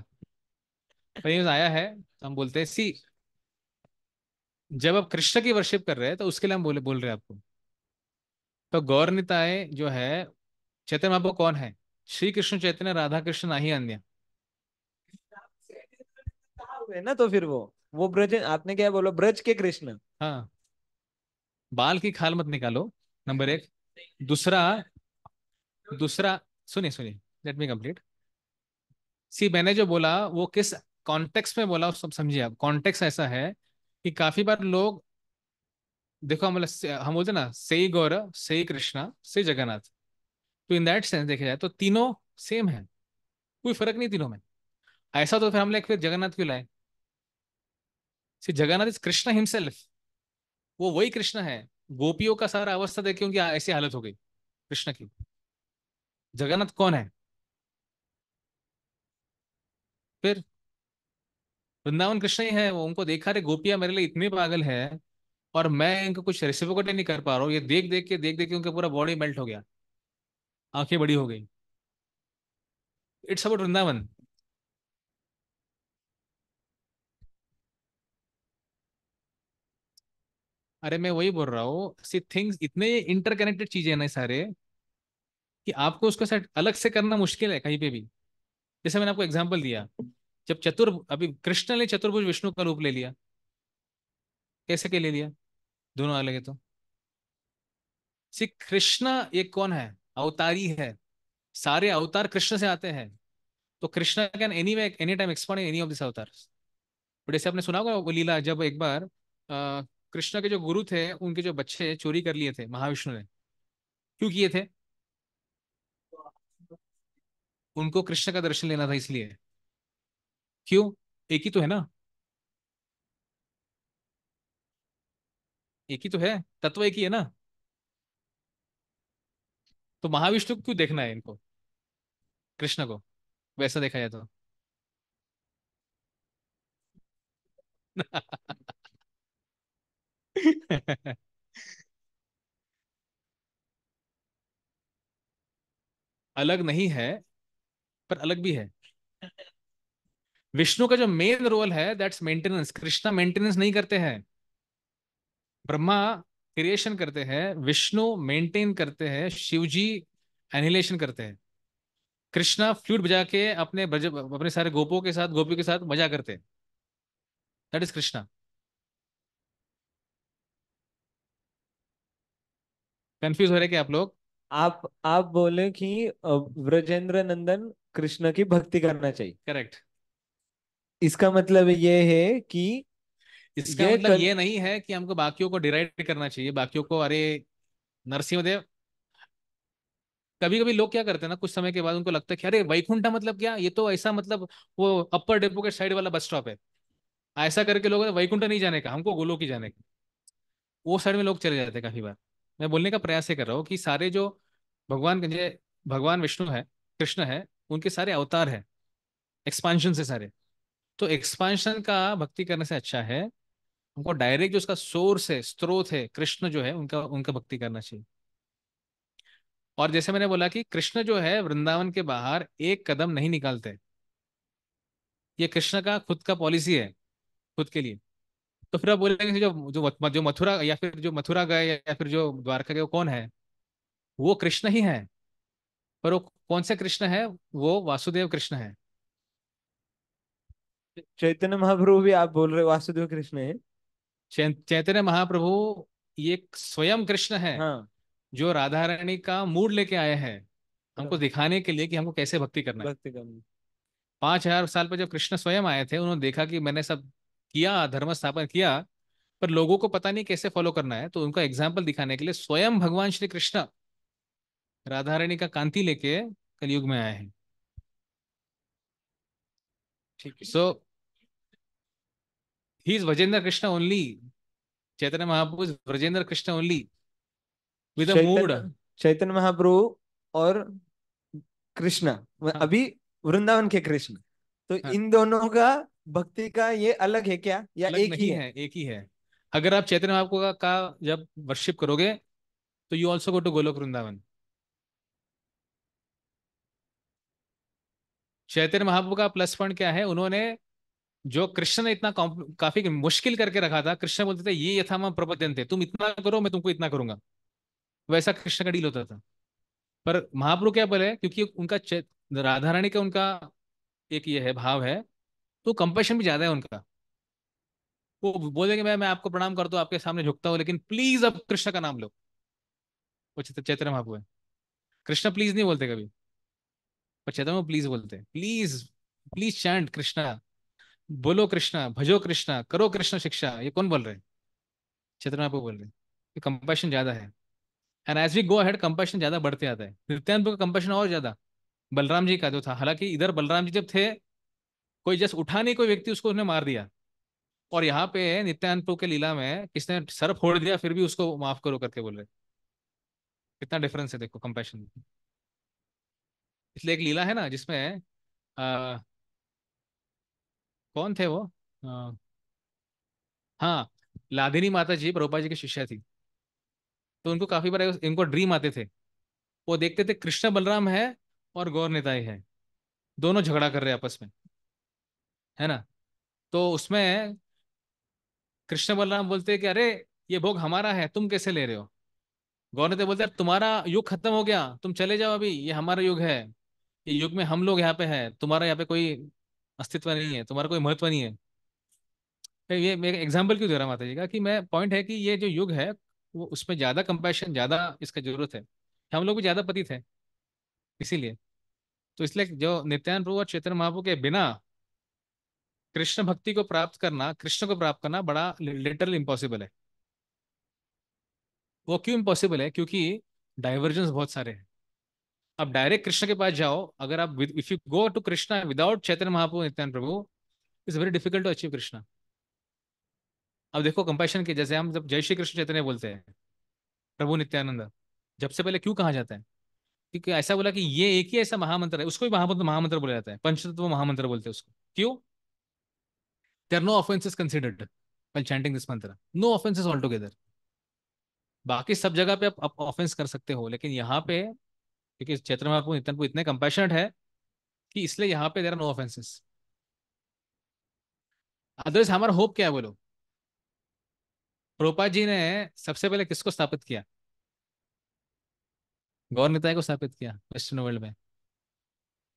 S1: पर ये आया है तो हम बोलते हैं सी जब आप कृष्ण की वर्षिप कर रहे हैं तो उसके लिए हम बोले बोल रहे हैं आपको तो गौरनिताय जो है चैतन्य महाप्रभु कौन है श्री कृष्ण चैतन्य राधा कृष्ण ना ही अन्य
S2: ना तो फिर वो वो ब्रज आपने क्या बोलो ब्रज के कृष्ण
S1: हाँ बाल की खाल मत निकालो नंबर एक दूसरा दूसरा सुनिए सुनिए लेट मी कंप्लीट सी मैंने जो बोला वो किस कॉन्टेक्स्ट में बोला सब समझिए आप कॉन्टेक्स्ट ऐसा है कि काफी बार लोग देखो हम हम बोलते ना सही गौरव सही कृष्णा सही जगन्नाथ तो इन दैट सेंस देखा जाए तो तीनों सेम है कोई फर्क नहीं तीनों में ऐसा तो फिर हम लोग फिर जगन्नाथ क्यों लाए see Jagannath is Krishna himself वो वही कृष्ण है गोपियों का सारा अवस्था देख उनकी ऐसी हालत हो गई कृष्ण की जगन्नाथ कौन है फिर वृंदावन कृष्ण ही है वो उनको देखा रे गोपिया मेरे लिए इतनी पागल है और मैं इनको कुछ रेसिप्रोकेट नहीं कर पा रहा हूँ ये देख देख के देख देख के उनका पूरा बॉडी मेल्ट हो गया आंखें बड़ी हो गई इट्स अबाउट वृंदावन अरे मैं वही बोल रहा हूँ सी थिंग्स इतने इंटरकनेक्टेड चीजें हैं ना सारे कि आपको उसका सेट अलग से करना मुश्किल है कहीं पे भी जैसे मैंने आपको एग्जाम्पल दिया जब चतुर अभी कृष्ण ने चतुर्भुज विष्णु का रूप ले लिया कैसे के ले लिया दोनों अलग है तो सी कृष्ण एक कौन है अवतारी है सारे अवतार कृष्ण से आते हैं तो Krishna can any way any time expand any of this avatar but जैसे आपने सुना होगा वो लीला जब एक बार कृष्ण के जो गुरु थे उनके जो बच्चे चोरी कर लिए थे महाविष्णु ने क्यों किए थे उनको कृष्ण का दर्शन लेना था इसलिए क्यों एक ही तो है ना एक ही तो है तत्व एक ही है ना तो महाविष्णु को क्यों देखना है इनको कृष्ण को वैसा देखा जाए तो अलग नहीं है पर अलग भी है विष्णु का जो मेन रोल है दैट्स मेंटेनेंस कृष्णा मेंटेनेंस नहीं करते हैं ब्रह्मा क्रिएशन करते हैं विष्णु मेंटेन करते हैं शिवजी एनिलेशन करते हैं कृष्णा फ्लूट बजा के अपने बज, अपने सारे गोपों के साथ गोपियों के साथ मजा करते हैं दैट इज कृष्णा कंफ्यूज हो रहे क्या आप लोग आप
S2: आप बोले कि ब्रजेंद्र नंदन कृष्ण की भक्ति करना चाहिए करेक्ट इसका मतलब ये है कि इसका ये मतलब कर... ये नहीं
S1: है कि हमको बाकियों को डिराइड करना चाहिए बाकियों को अरे नरसिंह देव कभी कभी लोग क्या करते हैं ना कुछ समय के बाद उनको लगता है अरे वैकुंठा मतलब क्या ये तो ऐसा मतलब वो अपर डेपो के साइड वाला बस स्टॉप है ऐसा करके लोग वैकुंठा नहीं जाने का हमको गोलो की जाने का वो साइड में लोग चले जाते हैं काफी बार मैं बोलने का प्रयास ये कर रहा हूँ कि सारे जो भगवान भगवान विष्णु है कृष्ण है उनके सारे अवतार हैं एक्सपांशन से सारे तो एक्सपांशन का भक्ति करने से अच्छा है हमको डायरेक्ट जो उसका सोर्स है स्रोत है कृष्ण जो है उनका उनका भक्ति करना चाहिए और जैसे मैंने बोला कि कृष्ण जो है वृंदावन के बाहर एक कदम नहीं निकालते ये कृष्ण का खुद का पॉलिसी है खुद के लिए तो फिर आप बोलेंगे जो जो जो मथुरा या फिर जो मथुरा गए या फिर जो द्वारका गए वो कौन है वो कृष्ण ही है पर वो कौन से कृष्ण है वो वासुदेव कृष्ण है चैतन्य महाप्रभु
S2: भी आप बोल रहे वासुदेव कृष्ण
S1: है चैतन्य महाप्रभु ये स्वयं कृष्ण है हाँ। जो राधा रानी का मूड लेके आए हैं हमको हाँ। दिखाने के लिए कि हमको कैसे भक्ति करना भक्ति करना पांच हजार साल पर जब कृष्ण स्वयं आए थे उन्होंने देखा कि मैंने सब किया धर्म स्थापन किया पर लोगों को पता नहीं कैसे फॉलो करना है तो उनका एग्जाम्पल दिखाने के लिए स्वयं भगवान श्री कृष्ण राधा रानी का कांति लेके कलयुग में आए हैं ठीक so he is Brajendra Krishna only Chaitanya Mahaprabhu is Brajendra Krishna only with mood
S2: Chaitanya Mahaprabhu और कृष्ण हाँ. अभी वृंदावन के कृष्ण तो हाँ. इन दोनों का भक्ति का ये अलग है क्या या एक ही है? है
S1: एक ही है अगर आप चैतन्य महाप्रभु का, का जब वर्शिप करोगे तो you also go to Goloka Vrindavan Chaitanya Mahaprabhu का प्लस पॉइंट क्या है उन्होंने जो कृष्ण ने इतना काफी मुश्किल करके रखा था कृष्ण बोलते थे ये यथाम प्रपद्यन थे तुम इतना करो मैं तुमको इतना करूंगा वैसा कृष्ण का डील होता था पर महाप्रभु क्या बोले क्योंकि उनका राधा रानी का उनका एक ये है भाव है तो कंपेशन भी ज्यादा है उनका वो बोलेंगे मैं मैं आपको प्रणाम करता हूँ आपके सामने झुकता हूँ लेकिन प्लीज अब कृष्ण का नाम लो वो चैतन्य महाप्रभु है कृष्ण प्लीज नहीं बोलते कभी पश्चात में प्लीज बोलते हैं प्लीज प्लीज शांत कृष्णा बोलो कृष्णा भजो कृष्णा करो कृष्ण शिक्षा ये कौन बोल रहे हैं चेतना आपको बोल रहे हैं कंपेशन ज्यादा है and as we go ahead compassion ज्यादा बढ़ते आता है नित्यानंद का कंपेशन और ज्यादा बलराम जी का जो था हालांकि इधर बलराम जी जब थे कोई जस्ट उठा नहीं कोई व्यक्ति उसको उसने मार दिया और यहाँ पे नित्यानंद के लीला में किसने सर फोड़ दिया फिर भी उसको माफ करो करके बोल रहे कितना डिफरेंस है देखो कंपेशन में इसलिए एक लीला है ना जिसमें आ, कौन थे वो आ, हाँ लादिनी माता जी प्रभुपा जी की शिष्या थी तो उनको काफी बार इनको ड्रीम आते थे वो देखते थे कृष्ण बलराम है और गौर निताई है दोनों झगड़ा कर रहे हैं आपस में है ना तो उसमें कृष्ण बलराम बोलते हैं कि अरे ये भोग हमारा है तुम कैसे ले रहे हो गौर नेता बोलते तुम्हारा युग खत्म हो गया तुम चले जाओ अभी ये हमारा युग है ये युग में हम लोग यहाँ पे हैं तुम्हारा यहाँ पे कोई अस्तित्व नहीं है तुम्हारा कोई महत्व नहीं है तो ये मैं एग्जाम्पल क्यों दे रहा हूँ माता जी का कि मैं पॉइंट है कि ये जो युग है वो उसमें ज़्यादा कंपेशन ज़्यादा इसका जरूरत है हम लोग भी ज़्यादा पतित है इसीलिए तो इसलिए जो नित्यान प्रभु और चेतन महाप्रभु के बिना कृष्ण भक्ति को प्राप्त करना कृष्ण को प्राप्त करना बड़ा लिटरल इम्पॉसिबल है वो क्यों इम्पॉसिबल है क्योंकि डाइवर्जेंस बहुत सारे हैं आप डायरेक्ट कृष्ण के पास जाओ अगर आप if you go to Krishna without Chaitanya Mahaprabhu Nityananda Prabhu it's very difficult to achieve Krishna अब देखो कंपैशन के जैसे हम जब जय श्री कृष्ण चैतन्य बोलते हैं प्रभु नित्यानंद जब से पहले क्यों कहा जाता है क्योंकि ऐसा बोला कि ये एक ही ऐसा महामंत्र है उसको भी महामंत्र महामंत्र बोला जाता है पंचतत्व महामंत्र बोलते हैं उसको क्यों there no offenses considered well chanting this mantra no offenses all together बाकी सब जगह पे आप ऑफेंस कर सकते हो लेकिन यहाँ पे क्योंकि इस क्षेत्र में आपको इतने कंपैशनेट है कि इसलिए यहाँ पे there are no offenses otherwise हमारा होप क्या है बोलो प्रोपा जी ने सबसे पहले किसको स्थापित किया गौर निताय को स्थापित किया वेस्टर्न वर्ल्ड में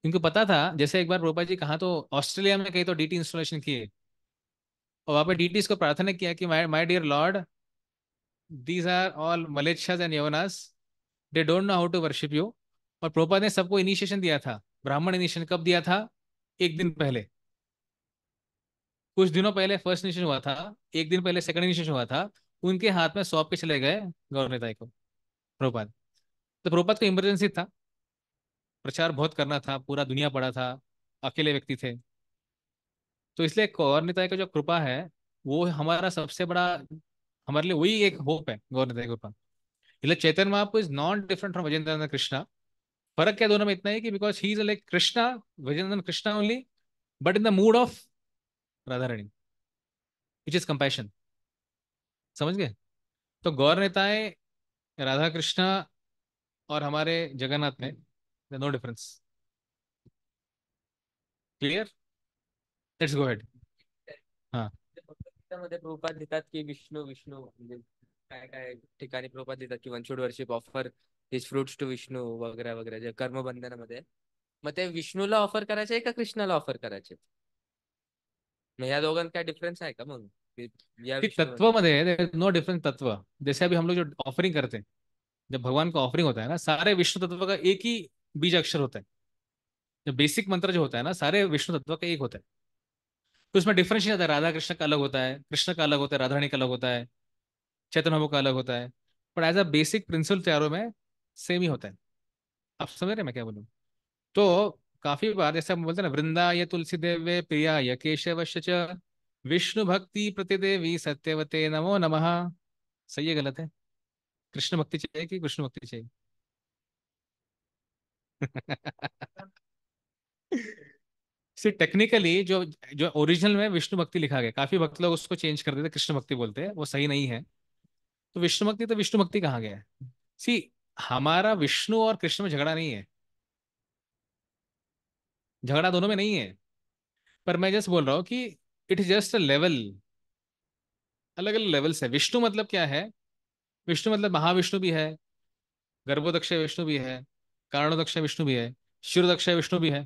S1: क्योंकि पता था जैसे एक बार प्रोपा जी कहा तो ऑस्ट्रेलिया में कहीं तो डीटी इंस्टॉलेशन किए और वहां पे डीटी को प्रार्थना किया कि my my dear Lord these are all mlecchas and yavanas they don't know how to worship you और प्रोपा ने सबको इनिशिएशन दिया था ब्राह्मण इनिशिएशन कब दिया था एक दिन पहले कुछ दिनों पहले फर्स्ट इनिशिएशन हुआ था एक दिन पहले सेकंड इनिशिएशन हुआ था उनके हाथ में सौंप के चले गए गौरताई को प्रभुपाद तो प्रभुपाद को इमरजेंसी था प्रचार बहुत करना था पूरा दुनिया पड़ा था अकेले व्यक्ति थे तो इसलिए गौर नेताई का जो कृपा है वो हमारा सबसे बड़ा हमारे लिए वही एक होप है गौर नेताई कृपा इसलिए Chaitanya Mahaprabhu is not different from Brajendra Krishna फर्क क्या दोनों में इतना है कि because he is like Krishna विजयनंदन Krishna only but in the mood of Radharani which is compassion समझ गए तो गौर नेताएं राधा कृष्णा और हमारे जगन्नाथ में no difference clear let's go ahead हाँ
S2: मध्ये प्रभुपाद देतात की विष्णू विष्णू काय काय ठिकाणी प्रभुपाद देतात की one should worship offer his fruits to Vishnu वगैरह वगैरह जे विष्णूला ऑफर करायचे का कृष्णाला ऑफर करायचे मग या दोघांत काय डिफरन्स आहे का मग तत्व
S1: मध्ये नो डिफरेंट तत्व जैसे अभी हम लोग जो ऑफरिंग करते हैं जब भगवान का ऑफरिंग होता है ना सारे विष्णु तत्व का एक ही बीज अक्षर होता है जो बेसिक मंत्र जो होता है ना सारे विष्णु तत्व का एक होता है तो उसमें डिफरेंशिएशन आता है राधा कृष्ण का अलग होता है कृष्ण का अलग होता है राधा रानी का अलग होता है चैतन्य का अलग होता है पर एज अ बेसिक प्रिंसिपल तैयारों में सेम ही होता है आप समझ रहे हैं मैं क्या बोलूँ तो काफी बार जैसे हम बोलते हैं ना वृंदा ये तुलसी देव प्रिया य केशव विष्णु भक्ति प्रतिदेवी सत्यवते नमो नमः सही है गलत है कृष्ण भक्ति चाहिए कि कृष्ण भक्ति चाहिए सी टेक्निकली जो जो ओरिजिनल में विष्णु भक्ति लिखा गया काफी भक्त लोग उसको चेंज कर देते कृष्ण भक्ति बोलते हैं वो सही नहीं है तो विष्णु भक्ति तो विष्णु भक्ति कहाँ गया सी हमारा विष्णु और कृष्ण में झगड़ा नहीं है झगड़ा दोनों में नहीं है पर मैं जस्ट बोल रहा हूं कि it is just a level अलग अलग लेवल्स है विष्णु मतलब क्या है विष्णु मतलब महाविष्णु भी है गर्भोदक्ष विष्णु भी है कारणोदक्ष विष्णु भी है शिवदक्ष विष्णु भी है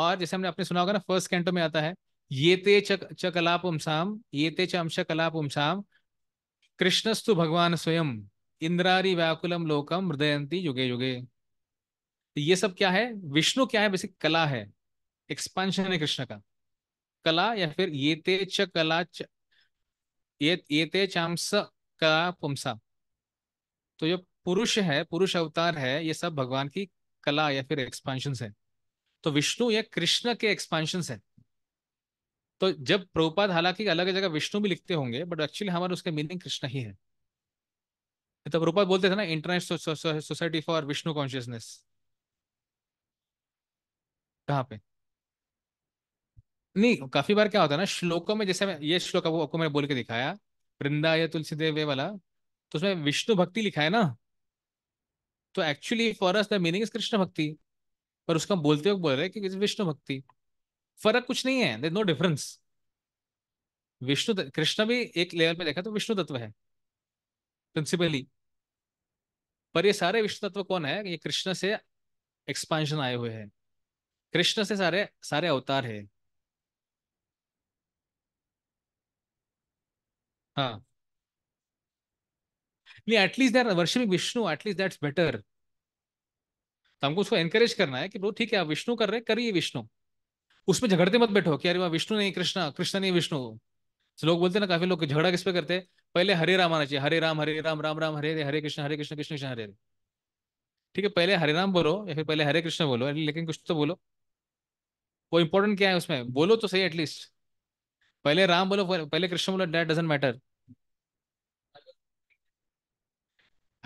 S1: और जैसे हमने आपने सुना होगा ना फर्स्ट कैंटो में आता है ये ते चलाप चकलाप उमसाम ये ते चमश कलाप उमसाम कृष्णस्तु भगवान स्वयं इंद्रारी व्याकुलम लोकम हृदयंती युगे युगे तो ये सब क्या है विष्णु क्या है बेसिक कला है एक्सपांशन है कृष्ण का कला या फिर ये च कला च ये, तो ये ते चांस कला पुमसा तो जो पुरुष है पुरुष अवतार है ये सब भगवान की कला या फिर एक्सपांशन है तो विष्णु या कृष्ण के एक्सपांशन है तो जब प्रभुपाद हालांकि अलग जगह विष्णु भी लिखते होंगे बट एक्चुअली हमारे उसके मीनिंग कृष्ण ही है तो रूपा बोलते थे ना International Society for Vishnu Consciousness कहाँ पे नहीं काफी बार क्या होता है ना श्लोकों में जैसे मैं ये श्लोक आपको, आपको मैंने बोल के दिखाया वृंदा या तुलसी देव वाला तो उसमें विष्णु भक्ति लिखा है ना तो actually for us the meaning is Krishna bhakti पर उसका बोलते हुए बोल रहे हैं कि विष्णु भक्ति फर्क कुछ नहीं है there no difference Vishnu Krishna भी एक लेवल पे देखा तो विष्णु तत्व है प्रिंसिपली पर ये सारे विष्णु तत्व कौन है ये कृष्ण से एक्सपांशन आए हुए हैं कृष्ण से सारे सारे अवतार है हाँ नहीं at least that worshipping Vishnu at least that's better तो हमको उसको एनकरेज करना है कि ब्रो ठीक है आप विष्णु कर रहे करिए विष्णु उसमें झगड़ते मत बैठो कि अरे वाह विष्णु नहीं कृष्णा कृष्णा नहीं विष्णु तो लोग बोलते ना काफी लोग झगड़ा किस पे करते हैं पहले हरे राम आना चाहिए हरे राम हरे राम राम राम हरे हरे हरे कृष्ण हरे कृष्ण कृष्ण कृष्ण हरे ठीक है पहले हरे राम बोलो या फिर पहले हरे कृष्ण बोलो लेकिन कुछ तो बोलो वो इंपॉर्टेंट क्या है उसमें बोलो तो सही एटलीस्ट पहले राम बोलो पहले कृष्ण बोलो डेट डजेंट मैटर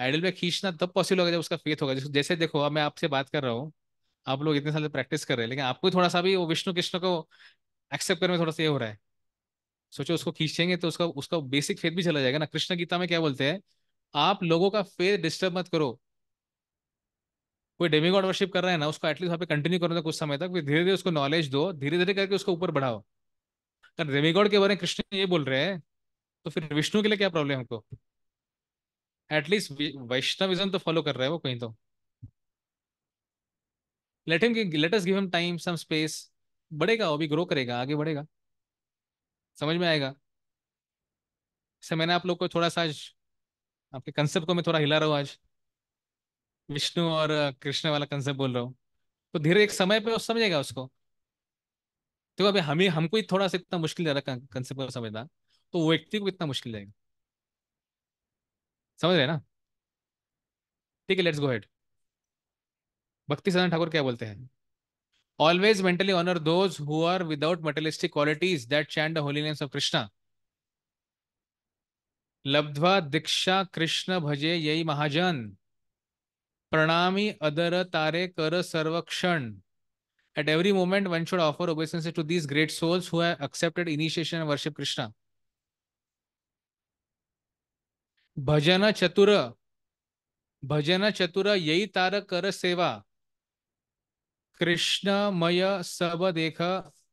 S1: आइडल में खींचना तब पॉसिबल होगा जब उसका फेथ होगा जैसे देखो अब मैं आपसे बात कर रहा हूँ आप लोग इतने साल से प्रैक्टिस कर रहे हैं लेकिन आपको थोड़ा सा भी वो विष्णु कृष्ण को एक्सेप्ट करने में थोड़ा सा ये हो रहा है सोचो उसको खींचेंगे तो उसका उसका बेसिक फेथ भी चला जाएगा ना कृष्ण गीता में क्या बोलते हैं आप लोगों का फेथ डिस्टर्ब मत करो कोई गॉड वर्शिप कर रहा है ना उसको एटलीस्ट वहां पे कंटिन्यू करो कुछ समय तक धीरे धीरे उसको नॉलेज दो धीरे धीरे करके उसको ऊपर बढ़ाओ डेमी गॉड के बारे में कृष्ण ये बोल रहे हैं तो फिर विष्णु के लिए क्या प्रॉब्लम है हमको एटलीस्ट वैष्णविज्म तो फॉलो कर रहे हैं वो कहीं तो let him let us give him time some space बढ़ेगा वो भी ग्रो करेगा आगे बढ़ेगा समझ में आएगा इससे मैंने आप लोग को थोड़ा सा आज आपके कंसेप्ट को मैं थोड़ा हिला रहा हूँ आज विष्णु और कृष्ण वाला कंसेप्ट बोल रहा हूँ तो धीरे एक समय पर समझेगा उसको देखो तो अभी हमें हमको ही थोड़ा सा इतना मुश्किल जा रहा है कंसेप्ट को समझना तो वो व्यक्ति को इतना मुश्किल जाएगा समझ रहे ना ठीक है लेट्स गो हेड भक्ति सदन ठाकुर क्या बोलते हैं Always mentally honor those who are without materialistic qualities that chant the holiness of Krishna. Labdva Diksha Krishna Bhaje Yai Mahajan. Pranami Adara Tare Kara Sarvakshan. At every moment, one should offer obeisances to these great souls who have accepted initiation and worship Krishna. Bhajana Chatura. Bhajana Chatura Yai Tara Kara Seva. Krishna मय सब देख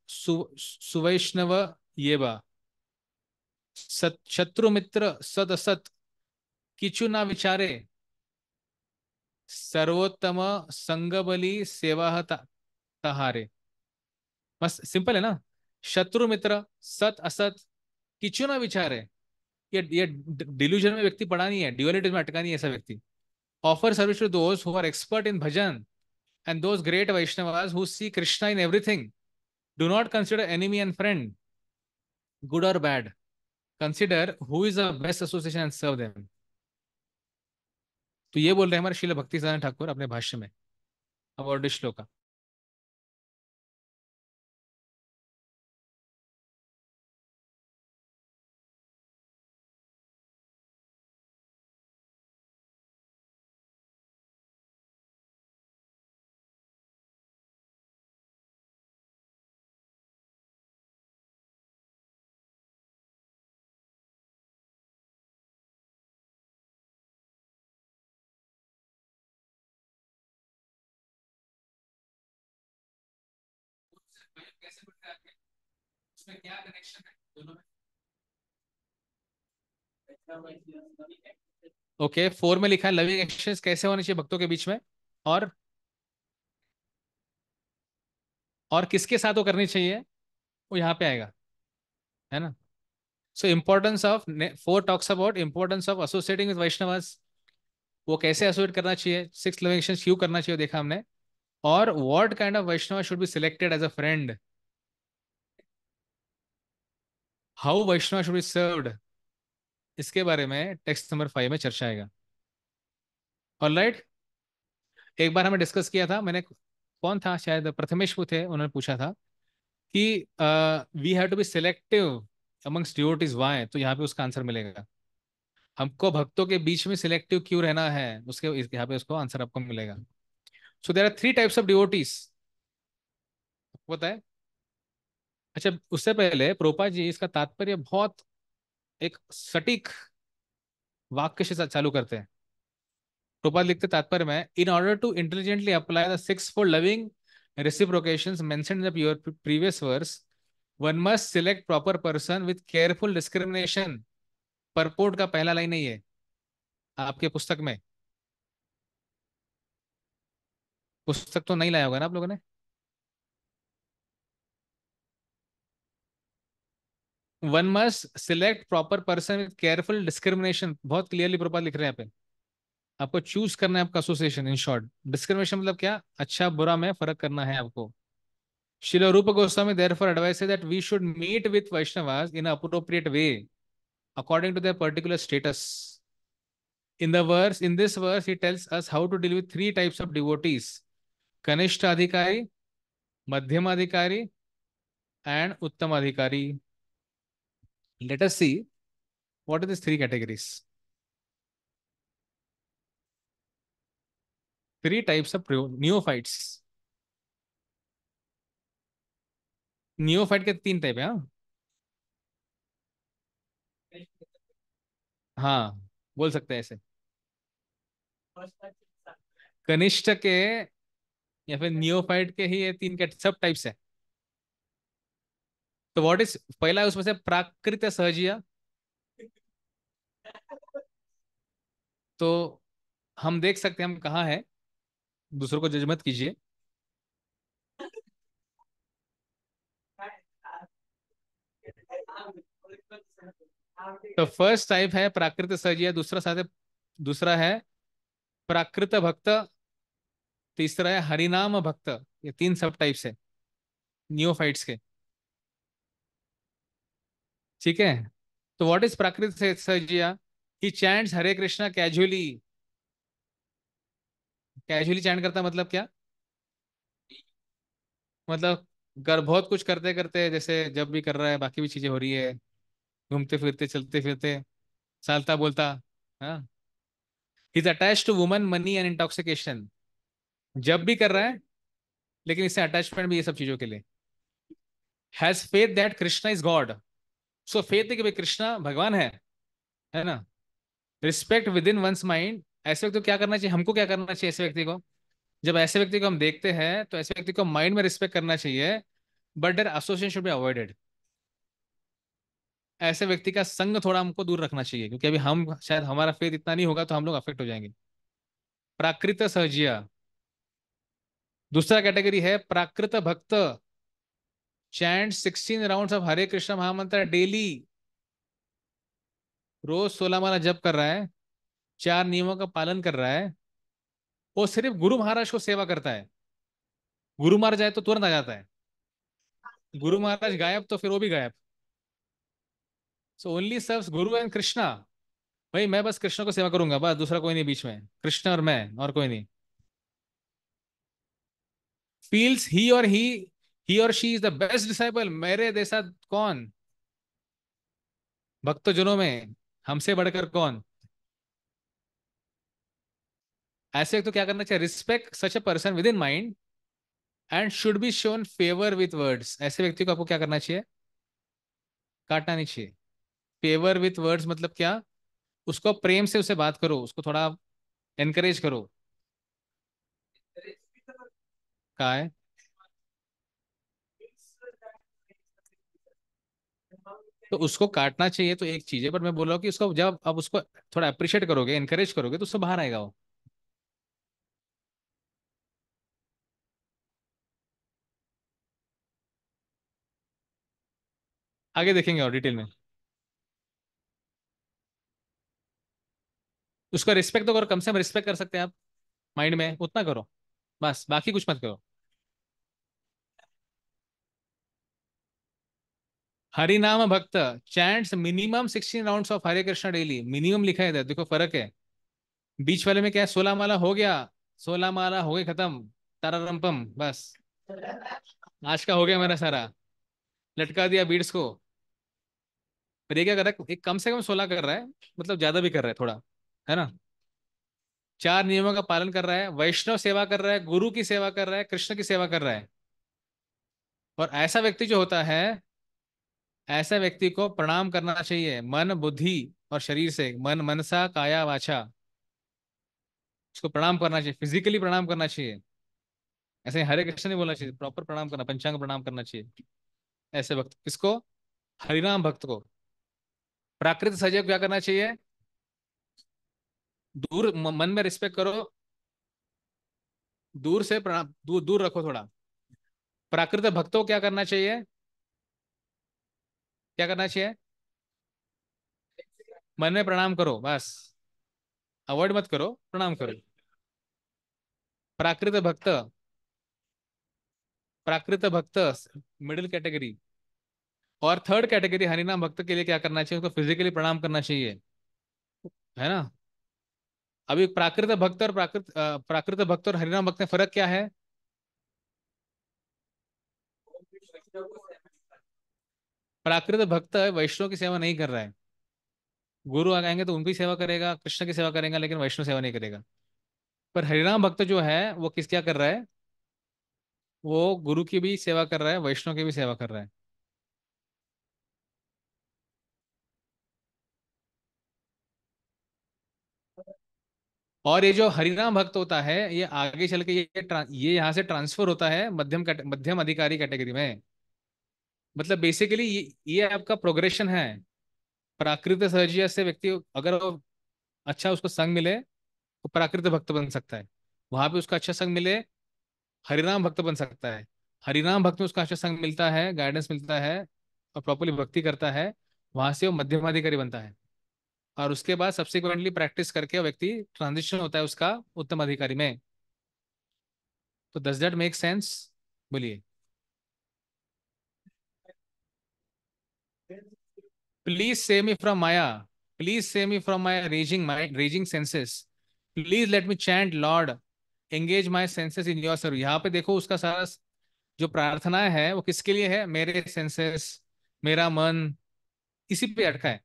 S1: सुवैष्णव ये बा सत शत्रु मित्र सद असत किचु ना विचारे सर्वोत्तम संगबली सेवा तहारे बस सिंपल है ना शत्रु मित्र सत असत किचु ना विचारे ये ये डिल्यूजन में व्यक्ति पड़ा नहीं है ड्यूअलिटी में अटका नहीं है ऐसा व्यक्ति offer service to those who are expert in bhajan and those great Vaishnavas who see Krishna in everything do not consider enemy and friend, good or bad. Consider who is the best association and serve them. तो ये बोल रहे हैं हमारे शिल भक्ति साधन ठाकुर अपने भाष्य में अब और श्लोका कैसे बनता है उसमें क्या कनेक्शन है दोनों में ओके okay, फोर में लिखा है लविंग एक्शंस कैसे होने चाहिए भक्तों के बीच में और और किसके साथ वो करनी चाहिए वो यहाँ पे आएगा है ना so importance of four talks about importance of associating with Vaishnava वो कैसे एसोसिएट करना चाहिए सिक्स लविंग एक्सचेंज क्यों करना चाहिए देखा हमने और what kind of Vaishnava should be selected as a friend how Vaishnava should be served इसके बारे में टेक्स्ट नंबर फाइव में चर्चा आएगा और राइट एक बार हमें डिस्कस किया था मैंने कौन था शायद प्रथमेश थे उन्होंने पूछा था कि we have to be selective amongst devotees why तो यहाँ पे उसका आंसर मिलेगा हमको भक्तों के बीच में सिलेक्टिव क्यों रहना है उसके यहाँ पे उसको आंसर आपको मिलेगा so there are three types of devotees बताए अच्छा उससे पहले प्रोपा जी इसका तात्पर्य बहुत एक सटीक वाक्य से चालू करते हैं प्रोपा लिखते तात्पर्य में in order to intelligently apply the six for loving reciprocation mentioned in the previous verse, one must select proper person with careful purport का पहला लाइन नहीं है आपके पुस्तक में पुस्तक तो नहीं लाया होगा ना आप लोगों ने one must select proper person with careful discrimination बहुत क्लियरली प्रॉपर लिख रहे हैं यहाँ पे आपको चूज करना है आपका एसोसिएशन इन शॉर्ट डिस्क्रिमिनेशन मतलब क्या अच्छा बुरा में फर्क करना है आपको Srila Rupa Goswami therefore advice that we should meet with Vaishnavas in appropriate way according to their particular status in the verse in this verse he tells us how to deal with three types of devotees kanishtha adhikari madhyam अधिकारी and उत्तम अधिकारी let us see what are these three categories. Three types of neophytes. Neophyte के तीन type है ha हाँ बोल सकते हैं ऐसे कनिष्ठ के या फिर नियोफाइट के ही ये तीन सब टाइप्स है तो व्हाट इज पहला है उसमें से प्राकृत सहजिया तो हम देख सकते हैं हम कहा है दूसरों को जजमत कीजिए तो फर्स्ट टाइप है प्राकृत सहजिया दूसरा साथ है दूसरा है प्राकृत भक्त तीसरा है हरिनाम भक्त ये तीन सब टाइप्स है न्यूफाइट्स के ठीक है तो व्हाट इज प्राकृत सर्जिया he chants Hare Krishna casually casually chant करता मतलब क्या मतलब घर बहुत कुछ करते करते जैसे जब भी कर रहा है बाकी भी चीजें हो रही है घूमते फिरते चलते फिरते सालता बोलता attach to woman money and intoxication जब भी कर रहा है लेकिन इससे अटैचमेंट भी ये सब चीजों के लिए has faith that Krishna is God so faith है कि भाई कृष्णा भगवान है है ना respect within one's mind ऐसे व्यक्ति को क्या करना चाहिए हमको क्या करना चाहिए ऐसे व्यक्ति को जब ऐसे व्यक्ति को हम देखते हैं तो ऐसे व्यक्ति को माइंड में रिस्पेक्ट करना चाहिए बट डर एसोसिएशन शुड बी अवॉइडेड ऐसे व्यक्ति का संग थोड़ा हमको दूर रखना चाहिए क्योंकि अभी हम शायद हमारा फेथ इतना नहीं होगा तो हम लोग अफेक्ट हो जाएंगे प्राकृत सहजिया दूसरा कैटेगरी है प्राकृत भक्त chant sixteen round of Hare Krishna mahamantra daily रोज सोलह माला जप कर रहा है चार नियमों का पालन कर रहा है वो सिर्फ गुरु महाराज को सेवा करता है गुरु महाराज जाए तो तुरंत आ जाता है गुरु महाराज गायब तो फिर वो भी गायब सो ओनली सर्व गुरु एंड कृष्णा भाई मैं बस कृष्ण को सेवा करूंगा बस दूसरा कोई नहीं बीच में कृष्ण और मैं और कोई नहीं फील्स ही और ही ही और she is the best disciple मेरे जैसा कौन भक्तजनों में हमसे बढ़कर कौन ऐसे तो क्या करना चाहिए respect such a person within mind and should be shown favour with words ऐसे व्यक्ति को आपको क्या करना चाहिए काटना नहीं चाहिए फेवर विथ वर्ड्स मतलब क्या उसको प्रेम से उसे बात करो उसको थोड़ा एनकरेज करो का है तो उसको काटना चाहिए तो एक चीज है पर मैं बोल रहा हूँ कि उसको जब आप उसको थोड़ा अप्रिशिएट करोगे इनकरेज करोगे तो उससे बाहर आएगा वो आगे देखेंगे और डिटेल में उसका रिस्पेक्ट तो करो कम से कम रिस्पेक्ट कर सकते हैं आप माइंड में उतना करो बस बाकी कुछ मत करो हरिनाम भक्त chants minimum sixteen round of Hare Krishna daily minimum लिखा है देखो फर्क है बीच वाले में क्या है सोलह माला हो गया सोलह माला हो गई खत्म तारम्पम बस आज का हो गया मेरा सारा लटका दिया बीड्स को पर ये क्या कर रहा है एक कम से कम सोलह कर रहा है मतलब ज्यादा भी कर रहा है थोड़ा है ना चार नियमों का पालन कर रहा है वैष्णव सेवा कर रहा है गुरु की सेवा कर रहा है कृष्ण की सेवा कर रहा है और ऐसा व्यक्ति जो होता है ऐसे व्यक्ति को प्रणाम करना चाहिए मन बुद्धि और शरीर से मन मनसा काया वाचा उसको प्रणाम करना चाहिए फिजिकली प्रणाम करना चाहिए ऐसे हरे कृष्ण नहीं बोलना चाहिए प्रॉपर प्रणाम करना पंचांग प्रणाम करना चाहिए ऐसे भक्त किसको हरिनाम भक्त को प्राकृत सजग क्या करना चाहिए दूर मन में रिस्पेक्ट करो दूर से दूर दूर रखो थोड़ा प्राकृत भक्तों क्या करना चाहिए क्या करना चाहिए मन में प्रणाम करो बस अवॉइड मत करो प्रणाम करो प्राकृत भक्त प्राकृत भक्त मिडिल कैटेगरी और थर्ड कैटेगरी हरिनाम भक्त के लिए क्या करना चाहिए उसको फिजिकली प्रणाम करना चाहिए है ना अभी प्राकृत भक्त और प्राकृत प्राकृत भक्त और हरिनाम भक्त में फर्क क्या है प्राकृत भक्त वैष्णव की सेवा नहीं कर रहा है गुरु आ जाएंगे तो उनकी सेवा करेगा कृष्ण की सेवा करेगा लेकिन वैष्णव सेवा नहीं करेगा पर हरिनाम भक्त जो है वो किस क्या कर रहा है वो गुरु की भी सेवा कर रहा है वैष्णव की भी सेवा कर रहा है और ये जो हरिनाम भक्त होता है ये आगे चल के ये ये यहाँ से ट्रांसफर होता है मध्यम मध्यम अधिकारी कैटेगरी में मतलब बेसिकली ये, ये आपका प्रोग्रेशन है प्राकृतिक सहजिया से व्यक्ति अगर वो अच्छा उसको संग मिले तो प्राकृतिक भक्त बन सकता है वहां पे उसका अच्छा संग मिले हरिनाम भक्त बन सकता है हरिनाम भक्त में उसका अच्छा संग मिलता है गाइडेंस मिलता है और प्रॉपरली भक्ति करता है वहां से वो मध्यमाधिकारी बनता है और उसके बाद सब्सिक्वेंटली प्रैक्टिस करके व्यक्ति ट्रांजिशन होता है उसका उत्तम अधिकारी में तो दस डेट मेक सेंस बोलिए Please save me from Maya. Please save me from my raging, my raging senses. Please let me chant, Lord. Engage my senses in your service. यहाँ पे देखो उसका सारा जो प्रार्थना है वो किसके लिए है मेरे सेंसेस मेरा मन इसी पे अटका है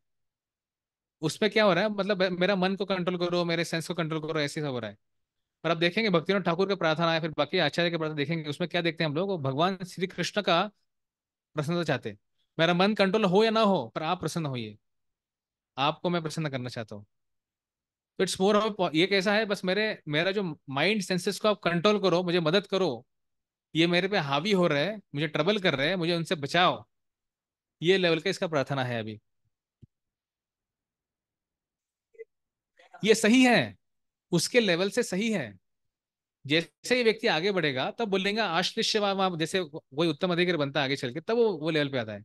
S1: उसमें क्या हो रहा है मतलब मेरा मन को कंट्रोल करो मेरे सेंस को कंट्रोल करो ऐसे सब हो रहा है पर आप देखेंगे भक्तिनाथ ठाकुर के प्रार्थना है फिर बाकी आचार्य के प्रार्थना देखेंगे उसमें क्या देखते हैं हम लोग भगवान श्री कृष्ण का प्रसन्नता चाहते हैं मेरा मन कंट्रोल हो या ना हो पर आप प्रसन्न होइए आपको मैं प्रसन्न करना चाहता हूँ तो इट्स मोर ऑफ ये कैसा है बस मेरे मेरा जो माइंड सेंसेस को आप कंट्रोल करो मुझे मदद करो ये मेरे पे हावी हो रहा है मुझे ट्रबल कर रहे हैं मुझे उनसे बचाओ ये लेवल का इसका प्रार्थना है अभी ये सही है उसके लेवल से सही है जैसे ही व्यक्ति आगे बढ़ेगा तब बोलेगा आश्लिष्य जैसे कोई उत्तम अधिकारी बनता है आगे चल के तब वो वो लेवल पे आता है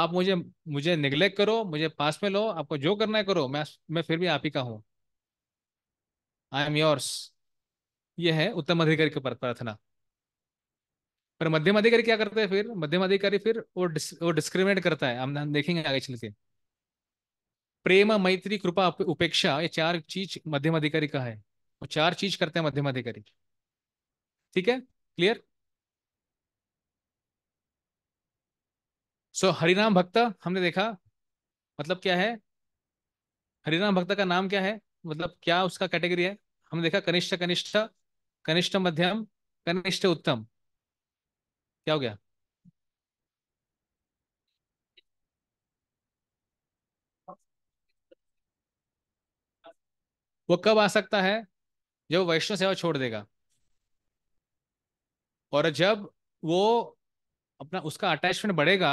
S1: आप मुझे मुझे निग्लेक्ट करो मुझे पास में लो आपको जो करना है करो मैं मैं फिर भी आप ही का हूं आई एम योर्स ये है उत्तम अधिकारी की प्रार्थना पर मध्यम अधिकारी क्या करते हैं फिर मध्यम अधिकारी फिर वो डिस, वो डिस्क्रिमिनेट करता है हम देखेंगे आगे चल के प्रेम मैत्री कृपा उपेक्षा ये चार चीज मध्यम अधिकारी का है वो चार चीज करते हैं मध्यम अधिकारी ठीक है क्लियर सो so, हरिनाम भक्त हमने देखा मतलब क्या है हरिनाम भक्त का नाम क्या है मतलब क्या उसका कैटेगरी है हमने देखा कनिष्ठ कनिष्ठ कनिष्ठ मध्यम कनिष्ठ उत्तम क्या हो गया वो कब आ सकता है जब वैष्णव सेवा छोड़ देगा और जब वो अपना उसका अटैचमेंट बढ़ेगा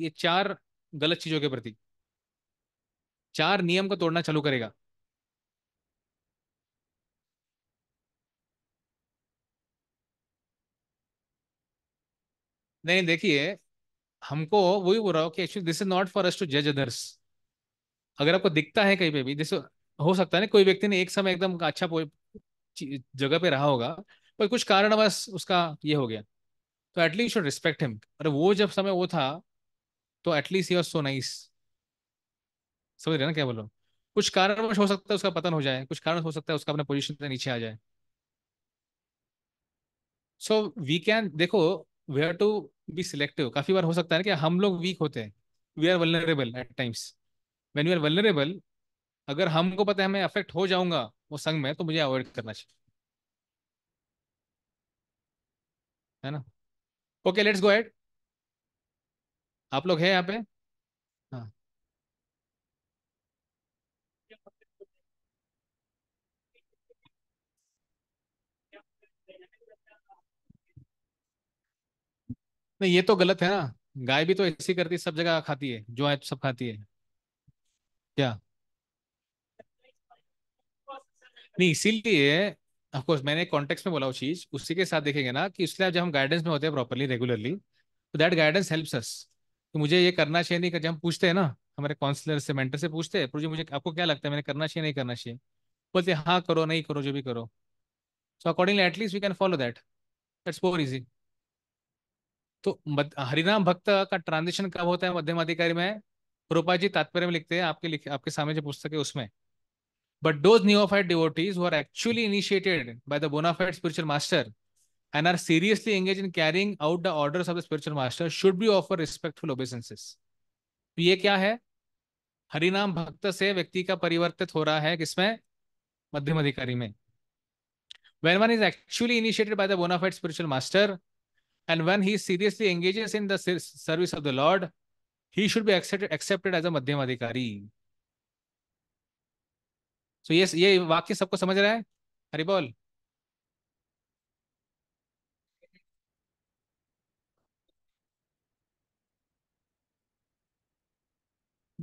S1: ये चार गलत चीजों के प्रति चार नियम को तोड़ना चालू करेगा नहीं देखिए हमको वही बोल रहा हूँ कि actually this is not for us to जज अदर्स अगर आपको दिखता है कहीं पे भी जैसे हो सकता है ना कोई व्यक्ति ने एक समय एकदम अच्छा जगह पे रहा होगा पर कुछ बस उसका ये हो गया तो एटलीस्ट शुड रिस्पेक्ट हिम अरे वो जब समय वो था तो एटलीस्ट ही सो नाइस समझ रहे ना क्या बोलो कुछ कारण हो सकता है उसका पतन हो जाए कुछ कारण हो सकता है उसका अपने पोजिशन से नीचे आ जाए सो वी कैन देखो we are to be selective काफी बार हो सकता है कि हम लोग वीक होते हैं we are vulnerable at times when you are vulnerable अगर हमको पता है मैं अफेक्ट हो जाऊंगा वो संग में तो मुझे अवॉइड करना चाहिए है ना ओके लेट्स गो एड आप लोग हैं यहाँ पे हाँ नहीं ये तो गलत है ना गाय भी तो ऐसी करती सब जगह खाती है जो है तो सब खाती है क्या नहीं इसीलिए ऑफकोर्स मैंने कॉन्टेक्स्ट में बोला वो चीज उसी के साथ देखेंगे ना कि इसलिए जब हम गाइडेंस में होते हैं प्रॉपरली रेगुलरली तो दैट गाइडेंस हेल्प्स अस कि तो मुझे ये करना चाहिए नहीं कर जब हम पूछते हैं ना हमारे काउंसलर से मेंटर से पूछते हैं प्रभु तो जी मुझे आपको क्या लगता है मैंने करना चाहिए नहीं करना चाहिए बोलते हाँ करो नहीं करो जो भी करो so accordingly at least we can follow that that's more easy तो हरिनाम भक्त का ट्रांजिशन कब होता है मध्यम अधिकारी में रूपा जी तात्पर्य में लिखते हैं आपके लिखे आपके सामने जो पुस्तक है उसमें but those neophyte devotees who are actually initiated by the bona fide spiritual master and are seriously engaged in carrying out the orders of the spiritual master should be offer respectful obeisances to ye kya hai hari naam bhakt se vyakti ka parivartit ho raha hai kisme madhyam adhikari mein when one is actually initiated by the bona fide spiritual master and when he seriously engages in the service of the lord he should be accepted accepted as a madhyam adhikari so yes ये वाक्य सबको समझ रहा है हरि बोल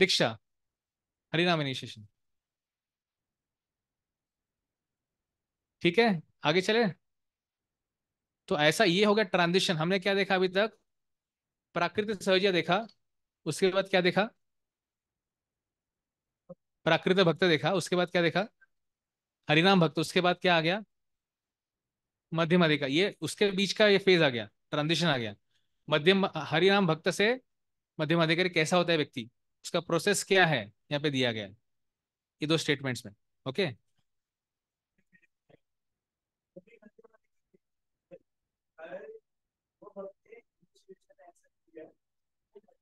S1: दीक्षा हरिनाम initiation ठीक है आगे चले तो ऐसा ये हो गया ट्रांजिशन हमने क्या देखा अभी तक प्राकृतिक सहजिया देखा उसके बाद क्या देखा प्राकृतिक भक्त देखा उसके बाद क्या देखा हरिनाम भक्त उसके बाद क्या आ गया मध्यम अधिकार ये उसके बीच का ये फेज आ गया ट्रांजिशन आ गया मध्यम हरिनाम भक्त से मध्यम अधिकारी कैसा होता है व्यक्ति उसका प्रोसेस क्या है यहाँ पे दिया गया ये दो स्टेटमेंट्स में okay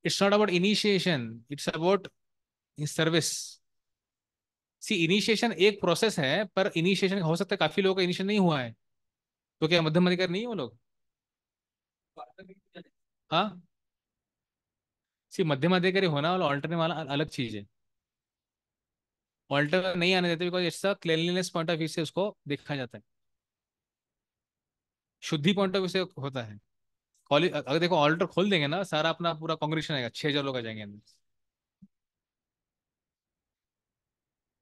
S1: it's not about initiation it's about about see initiation एक प्रोसेस है पर इनिशिएशन हो सकता है काफी लोगों का इनिशिएशन नहीं हुआ है तो क्या मध्यम अधिकार नहीं है वो लोग हाँ सी मध्य मध्य करे होना वाला ऑल्टरने वाला अलग चीज है ऑल्टर नहीं आने देते because it's cleanliness point of view से उसको देखा जाता है शुद्धि पॉइंट ऑफ व्यू से होता है अगर देखो ऑल्टर खोल देंगे ना सारा अपना पूरा कॉन्ग्रेशन आएगा छह हजार लोग आ जाएंगे अंदर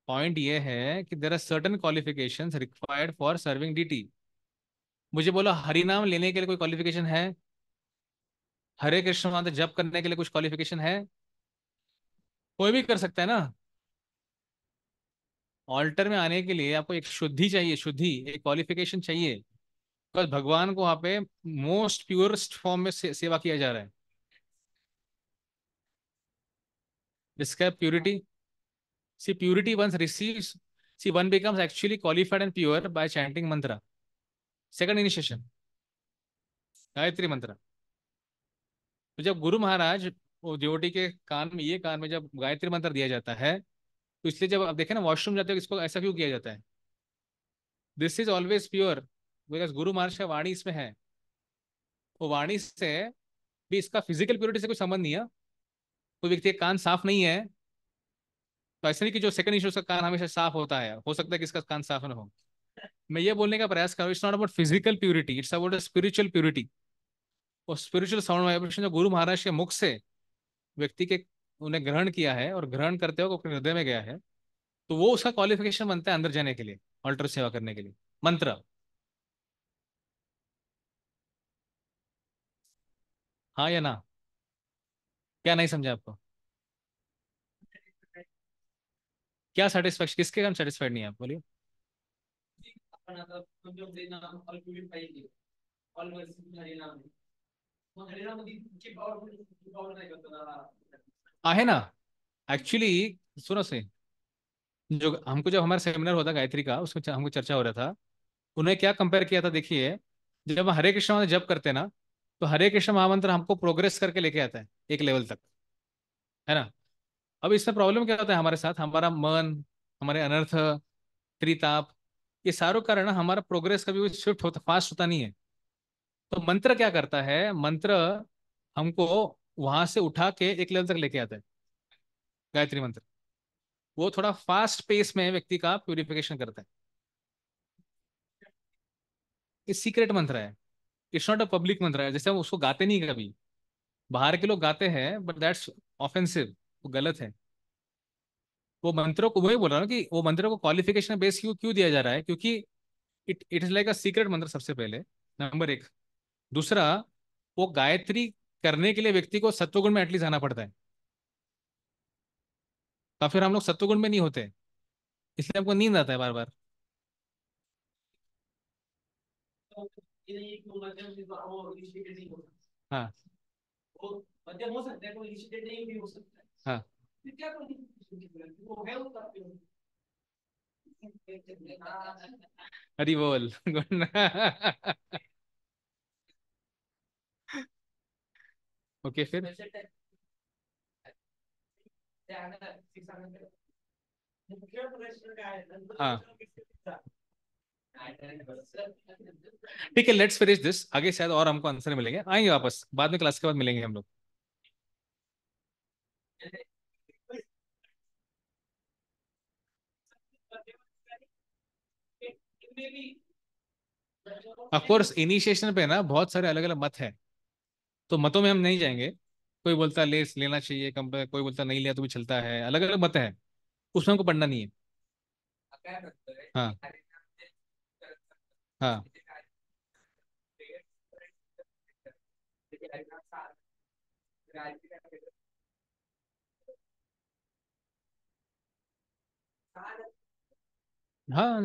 S1: पॉइंट ये है कि there are certain qualification required for serving the मुझे बोलो हरिनाम लेने के लिए कोई क्वालिफिकेशन है हरे कृष्ण मंत्र जप करने के लिए कुछ क्वालिफिकेशन है कोई भी कर सकता है ना ऑल्टर में आने के लिए आपको एक शुद्धि चाहिए शुद्धि एक क्वालिफिकेशन चाहिए बिकॉज भगवान को वहां पे मोस्ट प्योरेस्ट फॉर्म में से, सेवा किया जा रहा है जिसका purity see purity once receives see one becomes actually qualified and pure by chanting mantra second initiation Gayatri mantra तो जब गुरु महाराज देवटी के कान में ये कान में जब गायत्री मंत्र दिया जाता है तो इसलिए जब आप देखें ना वॉशरूम जाते हो इसको ऐसा क्यों किया जाता है this is always pure because Guru Maharaj का वाणी इसमें है वो वाणी से भी इसका फिजिकल प्योरिटी से कोई संबंध नहीं है कोई व्यक्ति का कान साफ नहीं है तो ऐसा नहीं कि जो सेकंड इशू का कान हमेशा साफ होता है हो सकता है कि इसका कान साफ ना हो मैं ये बोलने का प्रयास कर रहा हूँ it's not about physical purity it's about spiritual purity और स्पिरिचुअल साउंड वाइब्रेशन जो गुरु महाराज के मुख से व्यक्ति के उन्हें ग्रहण किया है और ग्रहण करते हुए अपने हृदय में गया है तो वो उसका क्वालिफिकेशन बनता है अंदर जाने के लिए ऑल्टर सेवा करने के लिए मंत्र हाँ या ना क्या नहीं समझा आपको क्या सेटिस्फेक्शन किसके हम सेटिस्फाइड नहीं है आप बोलिए अपना तो, तो जो देना और
S2: प्यूरिफाई ऑलवेज हरि नाम
S1: आहे हाँ, ना एक्चुअली सुनो से जो हमको जब हमारा सेमिनार होता गायत्री का उसमें हमको चर्चा हो रहा था उन्हें क्या कंपेयर किया था देखिए जब हरे कृष्ण मंत्र जब करते ना तो हरे कृष्ण महामंत्र हमको प्रोग्रेस करके लेके आता है एक लेवल तक है ना अब इसमें प्रॉब्लम क्या होता है हमारे साथ हमारा मन हमारे अनर्थ त्रिताप ये सारों कारण हमारा प्रोग्रेस कभी स्विफ्ट होता फास्ट होता नहीं है तो मंत्र क्या करता है मंत्र हमको वहां से उठा के एक लेवल तक लेके आता है गायत्री मंत्र वो थोड़ा फास्ट पेस में व्यक्ति का प्यूरिफिकेशन करता है ये सीक्रेट मंत्र है इट्स नॉट अ पब्लिक मंत्र है जैसे हम उसको गाते नहीं कभी बाहर के लोग गाते हैं बट दैट्स ऑफेंसिव वो गलत है वो मंत्रों को वही बोल रहा हूँ कि वो मंत्रों को क्वालिफिकेशन बेस क्यों क्यों दिया जा रहा है क्योंकि it it is like a secret mantra सबसे पहले नंबर एक दूसरा वो गायत्री करने के लिए व्यक्ति को सत्वगुण में एटलीस्ट आना पड़ता है तो फिर हम लोग सत्वगुण में नहीं होते इसलिए हमको नींद आता है बार बार हाँ हाँ हरी बोल ओके फिर हाँ ठीक है लेट्स फिनिश दिस आगे शायद और हमको आंसर मिलेंगे आएंगे वापस बाद में क्लास के बाद मिलेंगे हम लोग ऑफ कोर्स इनिशिएशन पे ना बहुत सारे अलग अलग मत हैं तो मतों में हम नहीं जाएंगे कोई बोलता लेस लेना चाहिए कम कोई बोलता नहीं लिया तो भी चलता है अलग अलग मत है उसमें हमको पढ़ना नहीं है हाँ हाँ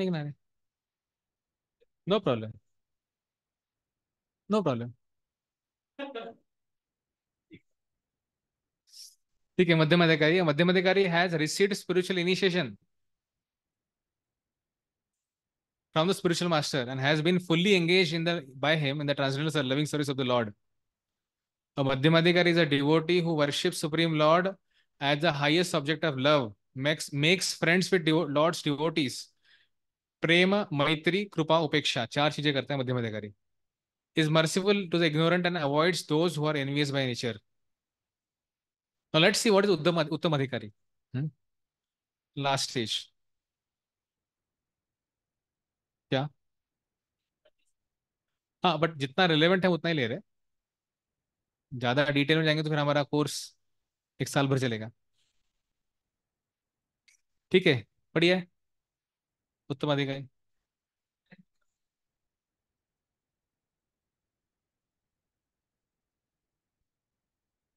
S1: हाँ नो प्रॉब्लम नो प्रॉब्लम ठीक है मध्यम adhikari madhyam adhikari has received spiritual initiation from the spiritual master and has been fully engage in the by him in the translation of loving service of the Lord a madhyam adhikari is a devotee who worship Supreme Lord as the highest subject of love makes makes friends with Lord's devotees प्रेम मैत्री कृपा उपेक्षा चार चीजें करते हैं मध्यम अधिकारी is merciful to the ignorant and avoids those who are envious by nature. Now let's see what is Uttam, Uttam Adhikari. Hmm? Last stage. Yeah. हाँ बट जितना रिलेवेंट है उतना ही ले रहे ज्यादा डिटेल में जाएंगे तो फिर हमारा कोर्स एक साल भर चलेगा ठीक है बढ़िया उत्तम अधिकारी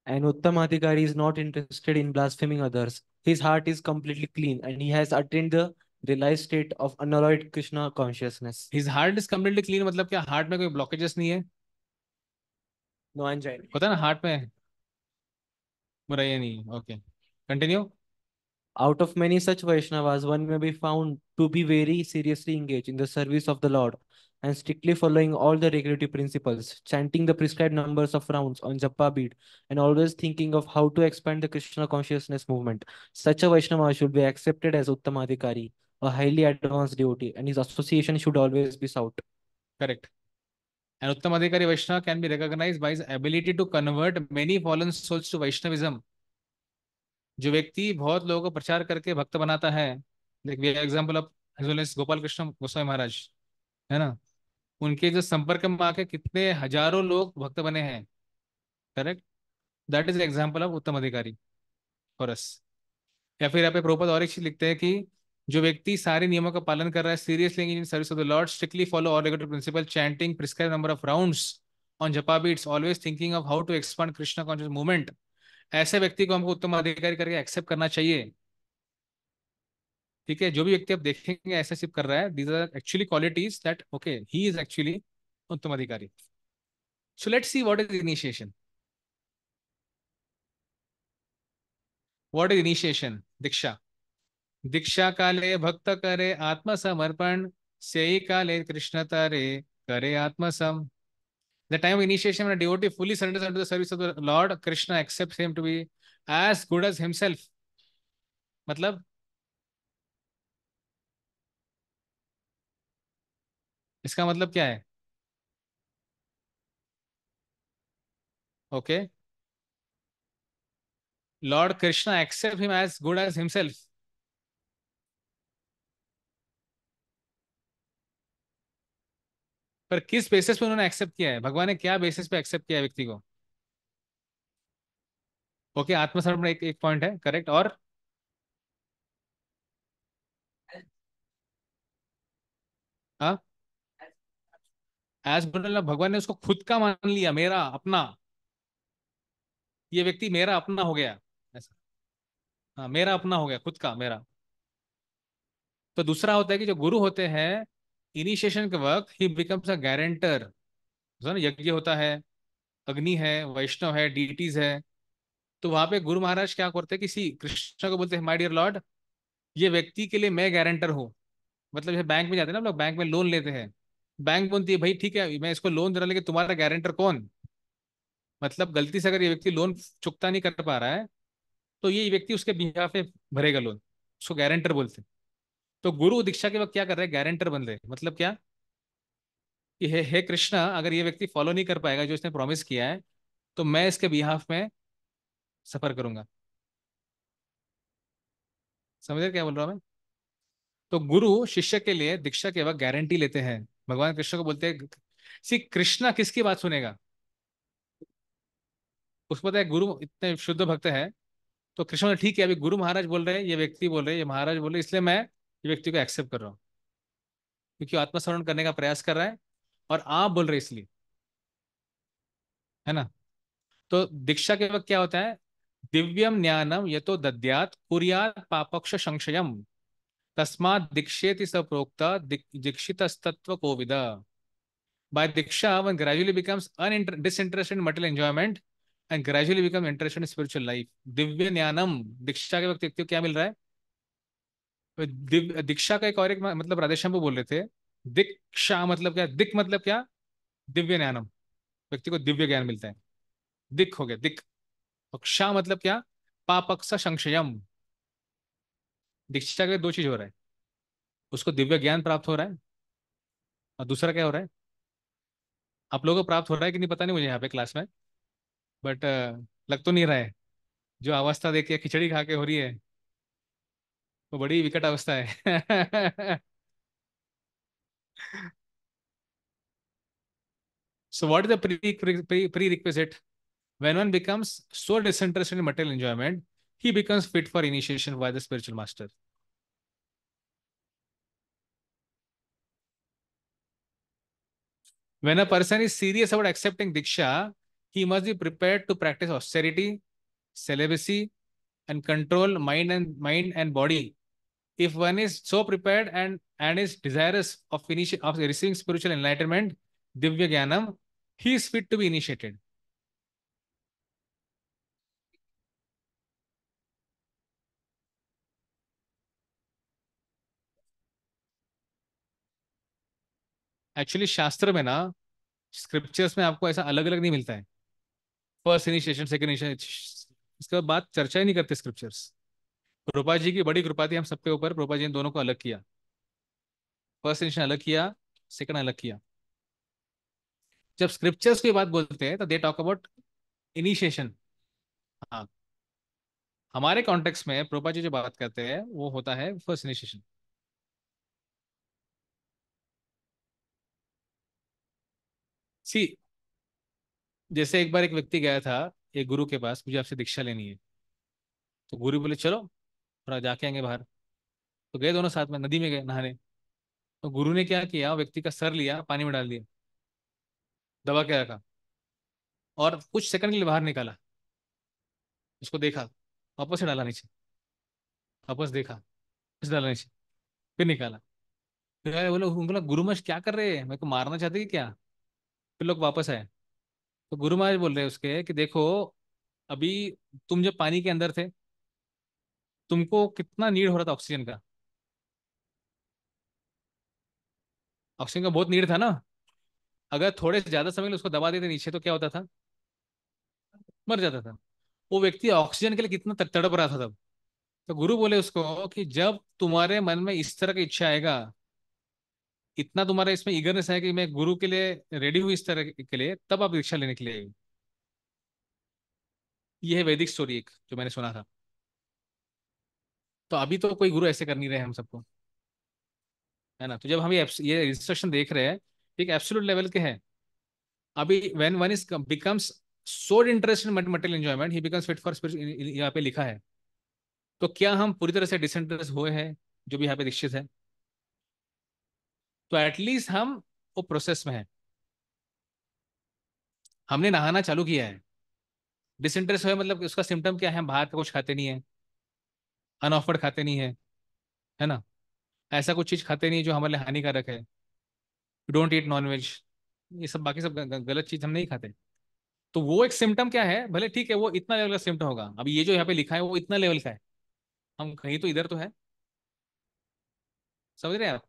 S2: and Uttam Uttamadhikari is not interested in blaspheming others. His heart is completely clean and he has
S1: attained the realized state of unalloyed Krishna consciousness. His heart is completely clean मतलब क्या heart में कोई blockages नहीं है? No angina. पता ना heart में बुरा नहीं है. Okay. Continue. Out of many such Vaishnavas, one may be found to be very seriously engaged in the service of the Lord and strictly
S2: following all the regulatory principles, chanting the prescribed numbers of rounds on Japa beat, and always
S1: thinking of how to expand the Krishna consciousness movement. Such a Vaishnava should be accepted as Uttamadhikari, a highly advanced devotee, and his association should always be sought. Correct. An Uttamadhikari Vaishnava can be recognized by his ability to convert many fallen souls to Vaishnavism. जो व्यक्ति बहुत लोगों को प्रचार करके भक्त बनाता है like we example of Gopal Krishna Goswami Maharaj है ना उनके जो संपर्क में आके कितने हजारों लोग भक्त बने हैं correct that is example of uttam adhikari for या फिर यहाँ पे प्रोपद और एक चीज लिखते हैं कि जो व्यक्ति सारे नियमों का पालन कर रहा है seriously in service of the Lord strictly follow all regular principle chanting prescribe number of rounds on japa beads always thinking of how to expand Krishna conscious movement ऐसे व्यक्ति को हमको उत्तम अधिकारी करके एक्सेप्ट करना चाहिए ठीक है जो भी व्यक्ति आप देखेंगे ऐसा शिप कर रहा है these are actually qualities that okay he is actually uttam adhikari so let see what is initiation what is initiation diksha दीक्षा काले भक्त करे आत्मसमर्पण से ही काले कृष्ण तारे करे आत्मसम the time of initiation when a devotee fully surrenders unto the service of the Lord, Krishna accepts him to be as good as himself. मतलब इसका मतलब क्या है okay Lord Krishna accept him as good as himself पर किस basis पे उन्होंने accept किया है भगवान ने क्या बेसिस पे एक्सेप्ट किया है व्यक्ति को ओके आत्मसमर्पण एक एक पॉइंट है करेक्ट और हाँ एज भगवान ने उसको खुद का मान लिया मेरा अपना ये व्यक्ति मेरा अपना हो गया ऐसा हाँ मेरा अपना हो गया खुद का मेरा तो दूसरा होता है कि जो गुरु होते हैं इनिशिएशन के वक्त ही बिकम्स अ गारंटर ना यज्ञ होता है अग्नि है वैष्णव है डीटीज है तो वहां पे गुरु महाराज क्या करते हैं किसी कृष्ण को बोलते हैं माय डियर लॉर्ड ये व्यक्ति के लिए मैं गारंटर हूँ मतलब जैसे बैंक में जाते हैं ना हम लोग बैंक में लोन लेते हैं बैंक बोलती है भाई ठीक है मैं इसको लोन दे रहा लेकिन तुम्हारा गारंटर कौन मतलब गलती से अगर ये व्यक्ति लोन चुकता नहीं कर पा रहा है तो ये व्यक्ति उसके बिहाफ पे भरेगा लोन उसको गारंटर बोलते हैं तो गुरु दीक्षा के वक्त क्या कर रहे हैं गारंटर बन रहे मतलब क्या कि हे हे कृष्णा अगर ये व्यक्ति फॉलो नहीं कर पाएगा जो इसने प्रॉमिस किया है तो मैं इसके बिहाफ में सफर करूंगा समझ रहे क्या बोल रहा हूँ मैं तो गुरु शिष्य के लिए दीक्षा के वक्त गारंटी लेते हैं भगवान कृष्ण को बोलते हैं कृष्ण कृष्णा किसकी बात सुनेगा उसको पता है गुरु इतने शुद्ध भक्त है तो कृष्ण ने ठीक है अभी गुरु महाराज बोल रहे हैं ये व्यक्ति बोल रहे हैं ये महाराज बोल रहे हैं इसलिए मैं ये व्यक्ति को एक्सेप्ट कर रहा हूँ क्योंकि आत्मस्मरण करने का प्रयास कर रहा है और आप बोल रहे इसलिए है ना तो दीक्षा के वक्त क्या होता है दिव्यम ज्ञानम ये तो दद्यात कुरियात पापक्ष संशयम तस्मा दीक्षेति स प्रोक्ता दीक्षित दीक्षितस्तत्व कोविदा by Diksha, one gradually becomes uninter- disinterested in material enjoyment and gradually become interest in spiritual life दिव्य ज्ञानम दीक्षा के वक्त व्यक्ति को क्या मिल रहा है दीक्षा का एक और एक मतलब राधेश बोल रहे थे दीक्षा मतलब क्या दिक मतलब क्या दिव्य ज्ञानम व्यक्ति को दिव्य ज्ञान मिलता है दिक हो गया दिक क्षा मतलब क्या पापक्ष संशयम दीक्षा के लिए दो चीज हो रहा है उसको दिव्य ज्ञान प्राप्त हो रहा है और दूसरा क्या हो रहा है आप लोगों को प्राप्त हो रहा है कि नहीं पता नहीं मुझे यहाँ पे क्लास में बट लग तो नहीं रहा है जो अवस्था देखिए खिचड़ी खा के हो रही है वो बड़ी विकट अवस्था है so what is prerequisite when one becomes so disinterested he becomes fit for initiation by the spiritual master When a person is serious about accepting Diksha, he must be prepared to practice austerity, celibacy, and control mind and mind and body. If one is so prepared and, and is desirous of, finishing of receiving spiritual enlightenment, Divya Gyanam, he is fit to be initiated. Actually शास्त्र में ना scriptures में आपको ऐसा अलग अलग नहीं मिलता है फर्स्ट इनिशिएशन सेकंड इनिशिएशन इसके बाद चर्चा ही नहीं करते स्क्रिप्चर्स रूपा जी की बड़ी कृपा थी हम सबके ऊपर रूपा जी ने दोनों को अलग किया फर्स्ट इनिशिएशन अलग किया सेकेंड अलग किया जब स्क्रिप्चर्स की बात बोलते हैं तो दे टॉक अबाउट इनिशिएशन हाँ हमारे कॉन्टेक्स्ट में प्रोपा जी जो बात करते हैं वो होता है फर्स्ट इनिशिएशन सी जैसे एक बार एक व्यक्ति गया था एक गुरु के पास मुझे आपसे दीक्षा लेनी है तो गुरु बोले चलो थोड़ा जाके आएंगे बाहर तो गए दोनों साथ में नदी में गए नहाने तो गुरु ने क्या किया व्यक्ति का सर लिया पानी में डाल दिया दबा के रखा और कुछ सेकंड के लिए बाहर निकाला उसको देखा वापस से डाला नीचे वापस देखा वापस डाला नीचे फिर निकाला फिर बोले उनको गुरु मश क्या कर रहे हैं मेरे को मारना चाहते क्या फिर लोग वापस आए तो गुरु महाराज बोल रहे हैं उसके कि देखो अभी तुम जब पानी के अंदर थे तुमको कितना नीड हो रहा था ऑक्सीजन का ऑक्सीजन का बहुत नीड था ना अगर थोड़े से ज्यादा समय उसको दबा देते नीचे तो क्या होता था मर जाता था वो व्यक्ति ऑक्सीजन के लिए कितना तड़प रहा था तब तो गुरु बोले उसको कि जब तुम्हारे मन में इस तरह की इच्छा आएगा इतना तुम्हारा इसमें ईगरनेस है कि मैं गुरु के लिए रेडी हूँ इस तरह के लिए तब आप रिक्शा लेने के लिए आए है वैदिक स्टोरी एक जो मैंने सुना था तो अभी तो कोई गुरु ऐसे कर नहीं रहे हम सबको है ना तो जब हम ये इंस्ट्रक्शन देख रहे हैं एक एब्सोल्यूट लेवल के हैं अभी when one is becomes so interest in material enjoyment he becomes fit for spirit यहाँ पे लिखा है तो क्या हम पूरी तरह से डिसइंटरेस्ट हुए हैं जो भी यहाँ पे दीक्षित है तो एटलीस्ट हम वो प्रोसेस में हैं हमने नहाना चालू किया है डिसइंटरेस्ट हुआ मतलब उसका सिम्टम क्या है हम बाहर का कुछ खाते नहीं है अनऑफर्ड खाते नहीं है है ना ऐसा कुछ चीज़ खाते नहीं जो हमारे लिए हानिकारक है डोंट ईट नॉन वेज ये सब बाकी सब गलत चीज़ हम नहीं खाते तो वो एक सिम्टम क्या है भले ठीक है वो इतना लेवल का सिम्टम होगा अब ये जो यहाँ पे लिखा है वो इतना लेवल का है हम कहीं तो इधर तो है समझ रहे हैं आप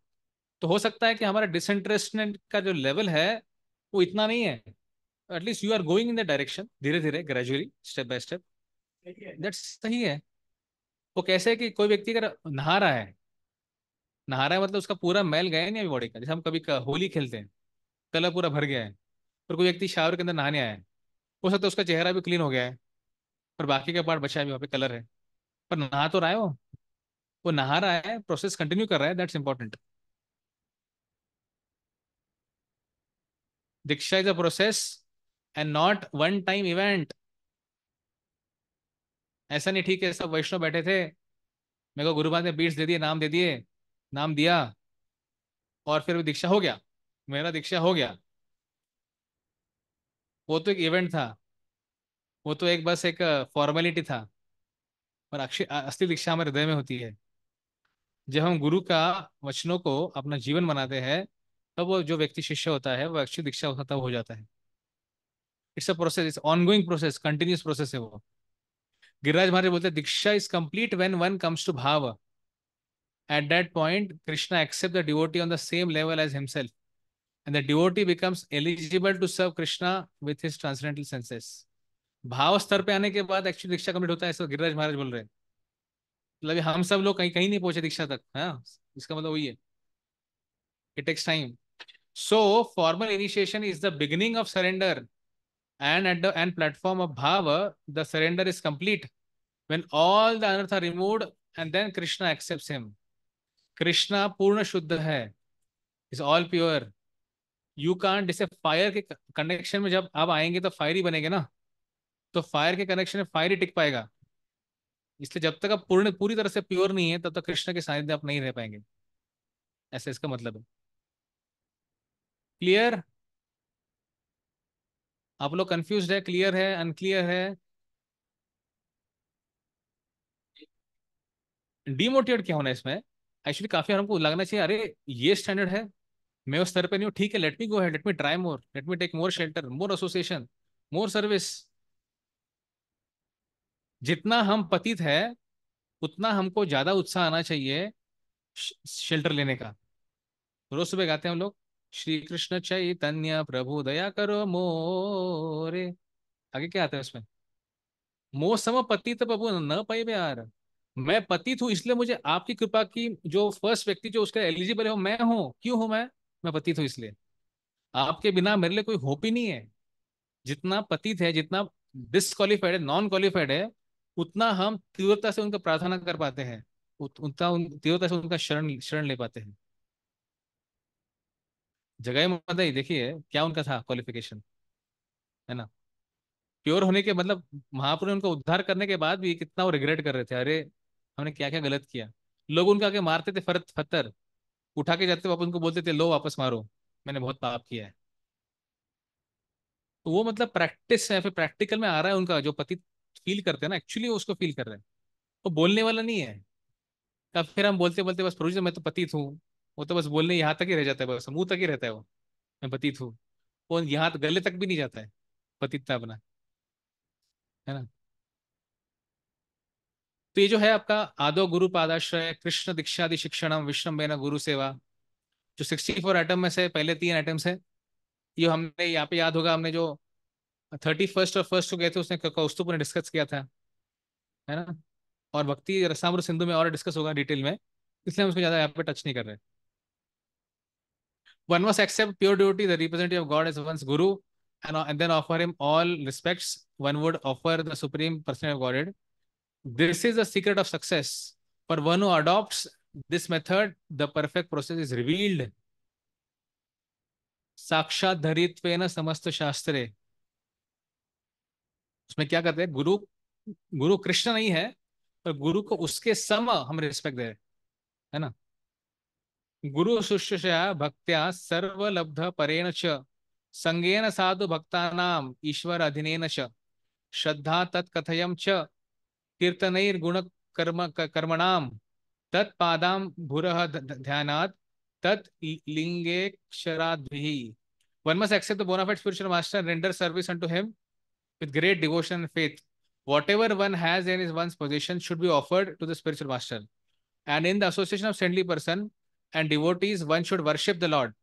S1: तो हो सकता है कि हमारा डिसइंटरेस्टमेंट का जो लेवल है वो इतना नहीं है at least you are going in the direction धीरे धीरे gradually step by step that's सही है वो कैसे है कि कोई व्यक्ति अगर नहा रहा है नहा रहा है मतलब उसका पूरा मैल गया नहीं अभी बॉडी का जैसे हम कभी होली खेलते हैं कलर पूरा भर गया है पर कोई व्यक्ति शावर के अंदर नहाने आया है हो सकता है उसका चेहरा भी क्लीन हो गया है पर बाकी का पार्ट बचा है वहाँ पे कलर है पर नहा तो रहा है वो वो नहा रहा है प्रोसेस कंटिन्यू कर रहा है that's important Diksha is a process and not one time event. ऐसा नहीं ठीक है सब वैष्णव बैठे थे मेरे को गुरुबाद ने बीट्स दे दिए नाम दे दिए नाम दिया और फिर दीक्षा हो गया मेरा दीक्षा हो गया वो तो एक इवेंट था वो तो एक बस एक फॉर्मेलिटी था पर अक्षय असली दीक्षा हमारे हृदय में होती है जब हम गुरु का वचनों को अपना जीवन बनाते हैं तब वो जो व्यक्ति शिष्य होता है वो एक्चुअली दीक्षा होता तब हो जाता है it's a process it's ongoing process continuous process है वो गिरिराज महाराज बोलते हैं diksha is complete when one comes to bhav at that point Krishna accept the devotee on the same level as himself and the devotee becomes eligible to serve Krishna with his transcendental senses भाव स्तर पे आने के बाद एक्चुअली दीक्षा कंप्लीट होता है ऐसा गिरिराज महाराज बोल रहे हैं मतलब हम सब लोग कहीं कहीं नहीं पहुंचे दीक्षा तक हाँ इसका मतलब वही है it takes time So formal initiation is the beginning of surrender and at the and platform of bhava, the surrender is complete. When all the anarth are removed and then Krishna accepts him. Krishna Purna Shuddha hai, is all pure. You can't जैसे fire के connection में जब आप आएंगे तो fire ही बनेंगे ना तो फायर के कनेक्शन में फायर ही टिक पाएगा इसलिए जब तक आप पूर्ण पूरी तरह से प्योर नहीं है तब तक कृष्ण के सानिध्य आप नहीं रह पाएंगे ऐसा इसका मतलब है क्लियर आप लोग कंफ्यूज है क्लियर है अनक्लियर है डिमोटिवेट क्या होना है इसमें एक्चुअली काफी हमको लगना चाहिए अरे ये स्टैंडर्ड है मैं उस स्तर पे नहीं हूँ ठीक है लेट मी गो है let me try more let me take more shelter more association more service जितना हम पतित है उतना हमको ज्यादा उत्साह आना चाहिए शेल्टर लेने का रोज सुबह गाते हैं हम लोग श्री कृष्ण चैतन्य प्रभु दया करो मोरे आगे क्या आता है उसमें मो सम पतित प्रभु न पाई यार मैं पतित हूँ इसलिए मुझे आपकी कृपा की जो फर्स्ट व्यक्ति जो उसका एलिजिबल है मैं हूँ क्यों हूँ मैं मैं पतित हूँ इसलिए आपके बिना मेरे लिए कोई होप ही नहीं है जितना पतित है जितना डिसक्वालिफाइड है नॉन क्वालिफाइड है उतना हम तीव्रता से उनका प्रार्थना कर पाते हैं उतना उन तीव्रता से उनका शरण शरण ले पाते हैं जगह मदई देखिए क्या उनका था क्वालिफिकेशन है ना प्योर होने के मतलब महापुरुष ने उनको उद्धार करने के बाद भी कितना वो रिग्रेट कर रहे थे अरे हमने क्या क्या गलत किया लोग उनका आगे मारते थे फरत फतर उठा के जाते वापस उनको बोलते थे लो वापस मारो मैंने बहुत पाप किया है तो वो मतलब प्रैक्टिस है फिर प्रैक्टिकल में आ रहा है उनका जो पति फील करते हैं ना एक्चुअली वो उसको फील कर रहे हैं वो तो बोलने वाला नहीं है तब फिर हम बोलते बोलते बस प्रभु मैं तो पति तो हूँ वो तो बस बोलने यहाँ तक ही रह जाता है बस मुंह तक ही रहता है वो मैं पतित हूँ वो यहाँ गले तक भी नहीं जाता है था अपना है ना तो ये जो है आपका आदो गुरु पादाश्रय कृष्ण दीक्षादि शिक्षणम विष्णम गुरु सेवा जो सिक्सटी फोर आइटम में से पहले तीन आइटम्स है ये हमने यहाँ पे याद होगा हमने जो थर्टी फर्स्ट और फर्स्ट को गए थे उसने कौस्तुभ ने डिस्कस किया था है ना और भक्ति रसामृत सिंधु में और डिस्कस होगा डिटेल में इसलिए हम उसको ज़्यादा यहाँ पे टच नहीं कर रहे हैं one must accept pure duty, the representative of God as one's guru, and, and then offer him all respects one would offer the supreme person of Godhead. This is the secret of success. For one who adopts this method, the perfect process is revealed. साक्षाधरित्वेन समस्त शास्त्रे उसमें क्या करते हैं गुरु गुरु कृष्ण नहीं है पर गुरु को उसके सम हम रिस्पेक्ट दे है ना गुरु शुश्रूष भक्त सर्वलब्ध परेण च संगेन साधु भक्ता ईश्वर अधीन च श्रद्धा तत्कथय चीर्तनर्गुण कर्म कर्मण तत्दा भूर ध्याना तत्लिंगेक्षराद्भि one must accept the bona fide spiritual master render service unto him with great devotion and faith ever one has in his once should be offered to the spiritual master and in the association of saintly person and devotees, one should worship the Lord,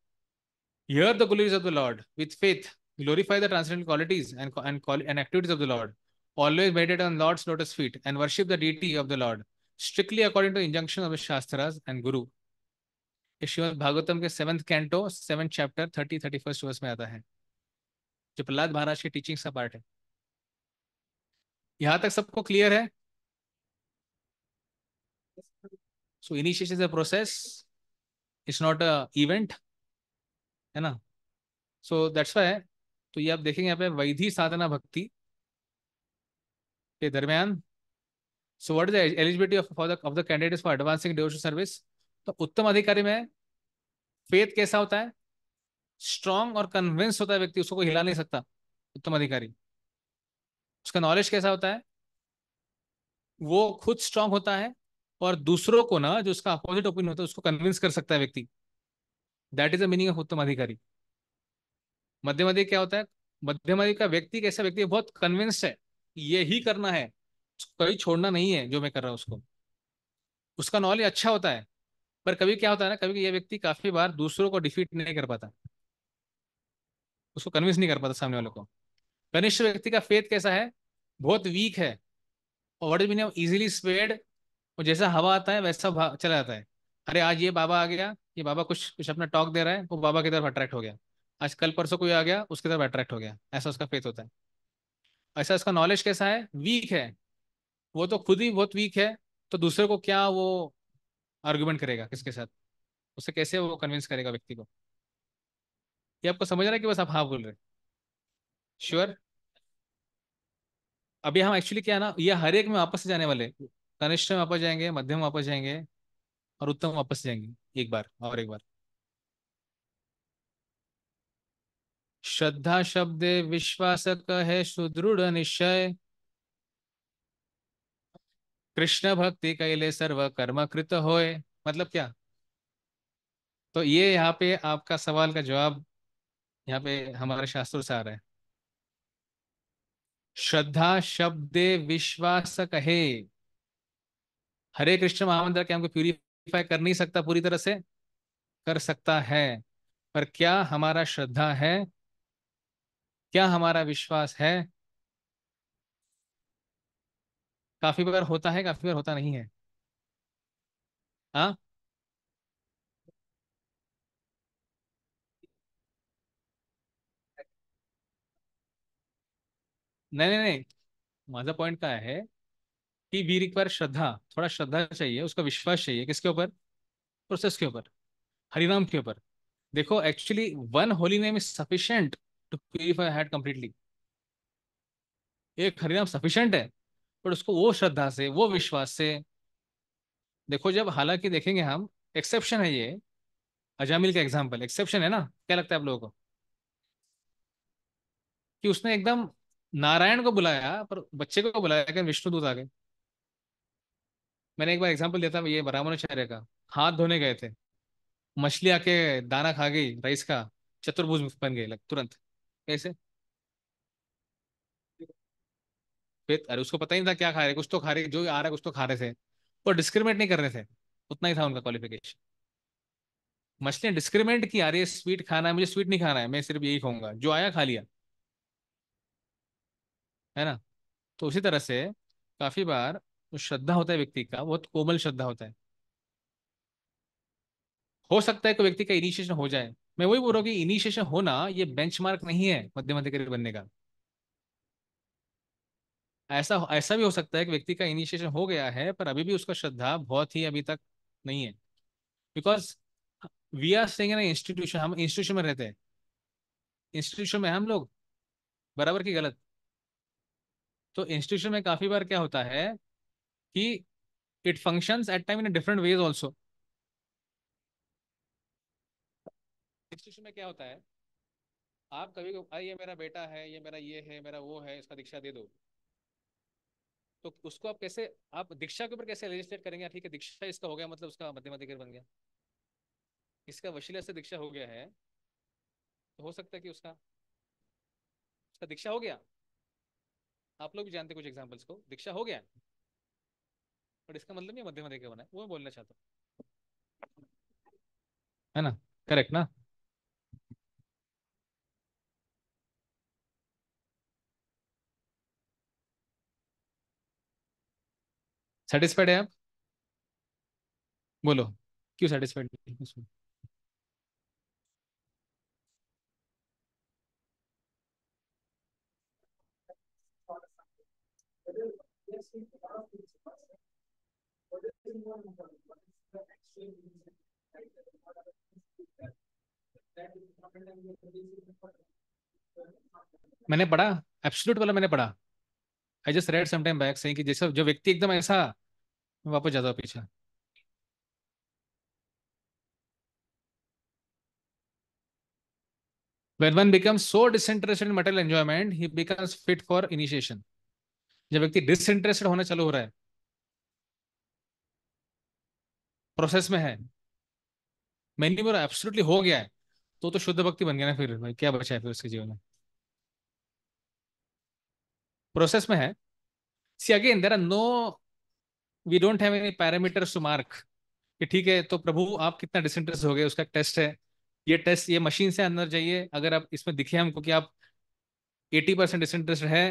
S1: hear the glories of the Lord with faith, glorify the transcendental qualities and, and, and activities of the Lord, always meditate on Lord's lotus feet and worship the deity of the Lord, strictly according to injunction of the Shastras and Guru. Shrimad Bhagavatam के seventh canto seventh chapter thirty thirty first verse में आता है जो प्रहलाद महाराज की teachings का part है यहाँ तक सबको क्लियर है so initiation is a process it's not a event है ना सो दैट्स वाई तो ये आप देखेंगे यहाँ पे वैधि साधना भक्ति के दरमियान so what is eligibility of the of the for advancing devotion service तो उत्तम अधिकारी में फेथ कैसा होता है स्ट्रांग और कन्विंस होता है व्यक्ति उसको कोई हिला नहीं सकता उत्तम अधिकारी उसका नॉलेज कैसा होता है वो खुद स्ट्रांग होता है और दूसरों को ना जो उसका अपोजिट ओपिनियन होता है उसको कन्विंस कर सकता है व्यक्ति that is the meaning of uttam adhikari मध्यम क्या होता है मध्यम का व्यक्ति कैसा व्यक्ति बहुत कन्विंस्ड है ये ही करना है कभी छोड़ना नहीं है जो मैं कर रहा हूँ उसको उसका नॉलेज अच्छा होता है पर कभी क्या होता है ना कभी यह व्यक्ति काफी बार दूसरों को डिफीट नहीं कर पाता उसको कन्विंस नहीं कर पाता सामने वालों को कनिष्ठ व्यक्ति का फेथ कैसा है बहुत वीक है और what is been easily swayed और जैसा हवा आता है वैसा चला जाता है अरे आज ये बाबा आ गया ये बाबा कुछ कुछ अपना टॉक दे रहा है वो बाबा की तरफ अट्रैक्ट हो गया आज कल परसों कोई आ गया उसकी तरफ अट्रैक्ट हो गया ऐसा उसका फेथ होता है ऐसा उसका नॉलेज कैसा है वीक है वो तो खुद ही बहुत वीक है तो दूसरे को क्या वो आर्ग्यूमेंट करेगा किसके साथ उसे कैसे वो कन्विंस करेगा व्यक्ति को ये आपको समझ रहा है कि बस आप हाँ बोल रहे श्योर sure? अभी हम एक्चुअली क्या है ना ये हर एक में वापस जाने वाले कनिष्ठ में वापस जाएंगे मध्यम वापस जाएंगे और उत्तम वापस जाएंगे एक बार और एक बार श्रद्धा शब्द विश्वासक है सुदृढ़ निश्चय कृष्ण भक्ति कैले सर्व कर्म कृत होए मतलब क्या तो ये यहाँ पे आपका सवाल का जवाब यहाँ पे हमारे शास्त्रों से आ रहा है श्रद्धा शब्द विश्वास कहे हरे कृष्ण महामंत्र क्या हमको प्यूरिफाई कर नहीं सकता पूरी तरह से कर सकता है पर क्या हमारा श्रद्धा है क्या हमारा विश्वास है काफी बार होता है काफी बार होता नहीं है आ? हाँ? नहीं नहीं नहीं माजा पॉइंट का है कि वी रिक्वायर श्रद्धा थोड़ा श्रद्धा चाहिए उसका विश्वास चाहिए किसके ऊपर प्रोसेस के ऊपर हरिनाम के ऊपर देखो actually one holy name is sufficient to purify heart completely एक हरिनाम सफिशियंट है पर उसको वो श्रद्धा से वो विश्वास से देखो जब हालांकि देखेंगे हम एक्सेप्शन है ये अजामिल का एग्जाम्पल एक्सेप्शन है ना क्या लगता है आप लोगों को कि उसने एकदम नारायण को बुलाया पर बच्चे को बुलाया विष्णु दूत आ गए मैंने एक बार एग्जाम्पल दिया था ये ब्राह्मणाचार्य का हाथ धोने गए थे मछली आके दाना खा गई राइस का चतुर्भुज बन गए लग तुरंत कैसे अरे उसको पता ही नहीं था क्या खा रहे कुछ तो खा रहे जो आ रहा है कुछ तो खा रहे थे वो डिस्क्रिमिनेट नहीं कर रहे थे उतना ही था उनका क्वालिफिकेशन मछलियां डिस्क्रिमिनेट की आ रही है स्वीट खाना है मुझे स्वीट नहीं खाना है मैं सिर्फ यही खाऊंगा जो आया खा लिया है ना तो उसी तरह से काफ़ी बार वो श्रद्धा होता है व्यक्ति का बहुत कोमल श्रद्धा होता है हो सकता है कोई व्यक्ति का इनिशिएशन हो जाए मैं वही बोल रहा हूँ कि इनिशिएशन होना ये बेंचमार्क नहीं है मध्यम अधिकारी बनने का ऐसा ऐसा भी हो सकता है कि व्यक्ति का इनिशिएशन हो गया है पर अभी भी उसका श्रद्धा बहुत ही अभी तक नहीं है because we are staying institution हम इंस्टीट्यूशन में रहते हैं इंस्टीट्यूशन में हम लोग बराबर की गलत तो इंस्टीट्यूशन में काफी बार क्या होता है कि it functions at time in different ways also में क्या होता है आप कभी को अरे ये मेरा बेटा है ये मेरा ये है मेरा वो है इसका दीक्षा दे दो तो उसको आप कैसे आप दीक्षा के ऊपर कैसे रजिस्ट्रेट करेंगे ठीक है दीक्षा इसका हो गया मतलब उसका अधिकार बन गया इसका वशीला से दीक्षा हो गया है तो हो सकता है कि उसका उसका दीक्षा हो गया आप लोग भी जानते कुछ एग्जाम्पल्स को दीक्षा हो गया बट इसका मतलब नहीं मध्य में देखे बना है वो बोलना चाहता हूँ है ना करेक्ट ना सेटिस्फाइड है आप बोलो क्यों सेटिस्फाइड Thank you. मैंने पढ़ा एब्सोल्यूट वाला मैंने पढ़ा I just read some time back saying कि जैसा जो व्यक्ति एकदम ऐसा वापस जाता पीछे When one becomes so disinterested in material enjoyment, he becomes fit for initiation. जब व्यक्ति डिसइंटरेस्टेड होना चालू हो रहा है प्रोसेस में है मैनी मोर एब्सोल्युटली हो गया है तो तो शुद्ध भक्ति बन गया ना फिर भाई क्या बचा है फिर उसके जीवन में प्रोसेस में है see again there are no we don't have any parameter to mark कि ठीक है तो प्रभु आप कितना डिसइंटरेस्ट हो गए उसका टेस्ट है ये टेस्ट ये मशीन से अंदर जाइए अगर आप इसमें दिखे हमको कि आप 80 परसेंट डिसइंटरेस्ट है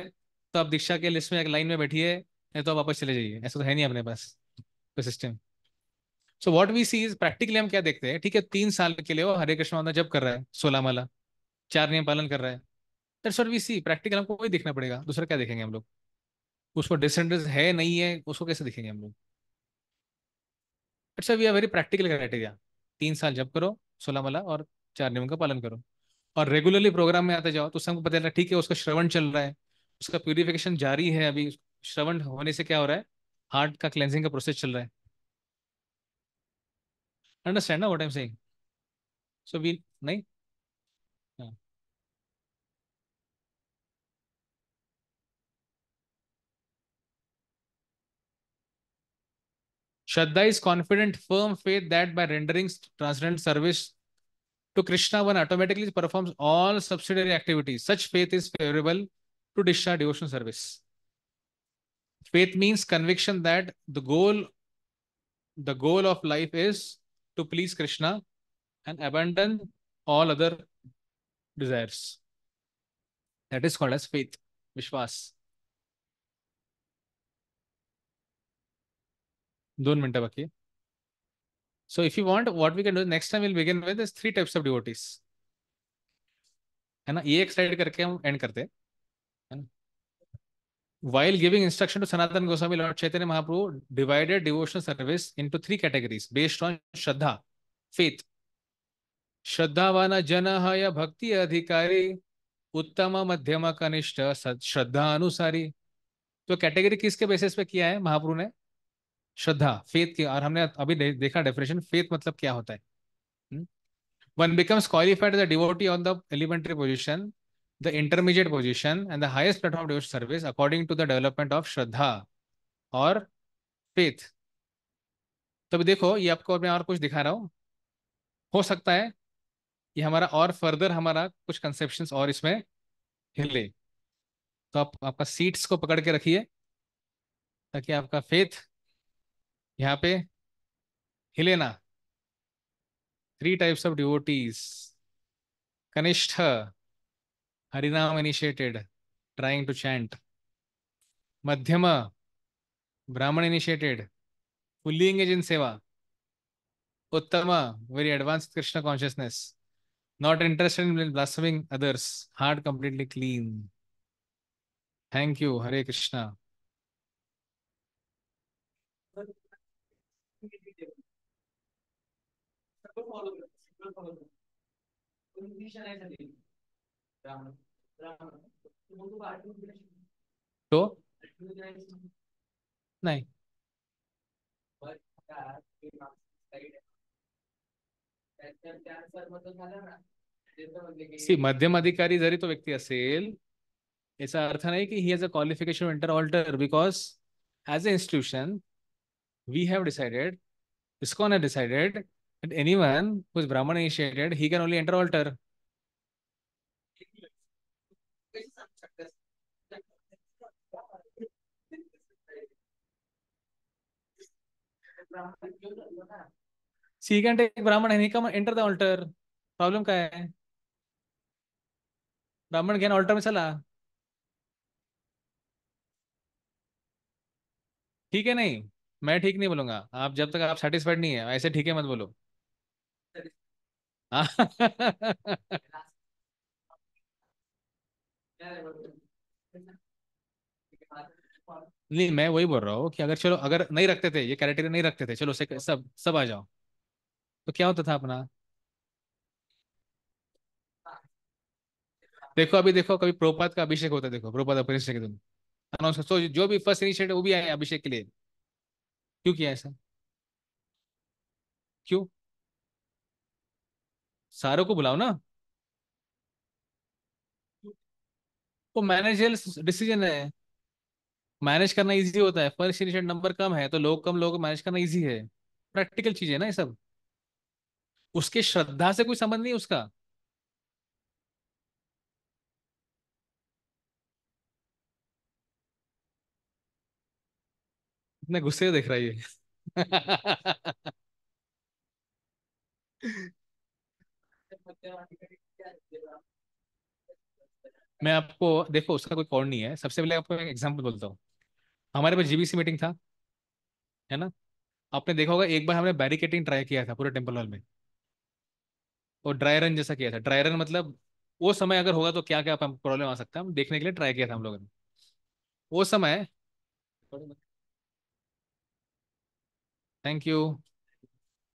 S1: तो आप दीक्षा के लिस्ट में एक लाइन में बैठिए नहीं तो आप वापस चले जाइए ऐसा तो है नहीं अपने पास तो system so what we see is practically हम क्या देखते हैं ठीक है तीन साल के लिए वो हरे कृष्ण माधव जब कर रहा है सोलह माला चार नियम पालन कर रहा है that's sort we see practical हमको वही देखना पड़ेगा दूसरा क्या देखेंगे हम लोग उसको डिसेंडर्स है नहीं है उसको कैसे देखेंगे हम लोग it's we are very practical criteria तीन साल जब करो सोलह माला और चार नियम का पालन करो और रेगुलरली प्रोग्राम में आते जाओ तो उससे हमको पता चला ठीक है उसका श्रवण चल रहा है उसका प्योरिफिकेशन जारी है अभी श्रवण होने से क्या हो रहा है हार्ट का क्लेंजिंग का प्रोसेस चल रहा है Understand now what I'm saying? So we, right? Yeah. is confident, firm faith that by rendering transcendental service to Krishna, one automatically performs all subsidiary activities. Such faith is favorable to discharge devotional service. Faith means conviction that the goal, the goal of life is to please Krishna and abandon all other desires. That is called as faith, Vishwas. So if you want, what we can do, next time we'll begin with, there's three types of devotees. And we end karte. while giving instruction to Sanatan Goswami, Lord Chaitanya Mahaprabhu divided devotional service into three categories based on Shraddha, faith. Shraddhavana Janahaya Bhakti Adhikari Uttama Madhyama Kanishta Shraddha Anusari. तो category किसके basis पे किया है महाप्रभु ने श्रद्धा faith की और हमने अभी दे, देखा डेफिनेशन फेथ मतलब क्या होता है one becomes qualified the devotee on the elementary position the intermediate position and the highest platform of devotional service according to the development of shraddha और faith तो अभी देखो ये आपको मैं और कुछ दिखा रहा हूँ हो सकता है ये हमारा और फर्दर हमारा कुछ कंसेप्शन और इसमें हिले तो आप आपका सीट्स को पकड़ के रखिए ताकि आपका फेथ यहाँ पे हिले ना three types of devotees kanishtha Harinam initiated, trying to chant. Madhyama, Brahman initiated, fully engaged in seva. Uttama, very advanced Krishna consciousness, not interested in blaspheming others, heart completely clean. Thank you, Hare Krishna. Thank you. तो नहीं सी मध्यम अधिकारी जरी तो व्यक्ति अर्थ नहीं कि he as a qualification enter altar because as a institution we have decided इसको have decided any one who is brahmin initiated he can only enter altar see second एक ब्राह्मण है नहीं come enter the altar problem क्या है ब्राह्मण ज्ञान alter में चला ठीक है नहीं मैं ठीक नहीं बोलूंगा आप जब तक आप सेटिस्फाइड नहीं है ऐसे ठीक है मत बोलो हाँ नहीं मैं वही बोल रहा हूँ कि अगर चलो अगर नहीं रखते थे ये कैरेक्टर नहीं रखते थे चलो से हाँ। सब सब आ जाओ तो क्या होता था अपना देखो अभी देखो कभी प्रोपात का अभिषेक होता है देखो प्रोपात अभिषेक के दिन अनाउंस तो जो भी फर्स्ट इनिशिएटिव वो भी आए अभिषेक के लिए क्यों किया ऐसा क्यों सारों को बुलाओ ना वो मैनेजर डिसीजन है मैनेज करना इजी होता है फर्स्ट इनिशियल नंबर कम है तो लोग कम लोग मैनेज करना इजी है प्रैक्टिकल चीज है ना ये सब उसके श्रद्धा से कोई संबंध नहीं उसका इतने गुस्से देख रहा है ये मैं आपको देखो उसका कोई कॉर्ड नहीं है सबसे पहले आपको एक एग्जाम्पल बोलता हूँ हमारे पास जीबीसी मीटिंग था है ना आपने देखा होगा एक बार हमने बैरिकेटिंग ट्राई किया था पूरे टेम्पल हॉल में और ड्राई रन जैसा किया था ड्राई रन मतलब वो समय अगर होगा तो क्या क्या प्रॉब्लम आ सकता है हम देखने के लिए ट्राई किया था हम लोगों ने वो समय थैंक यू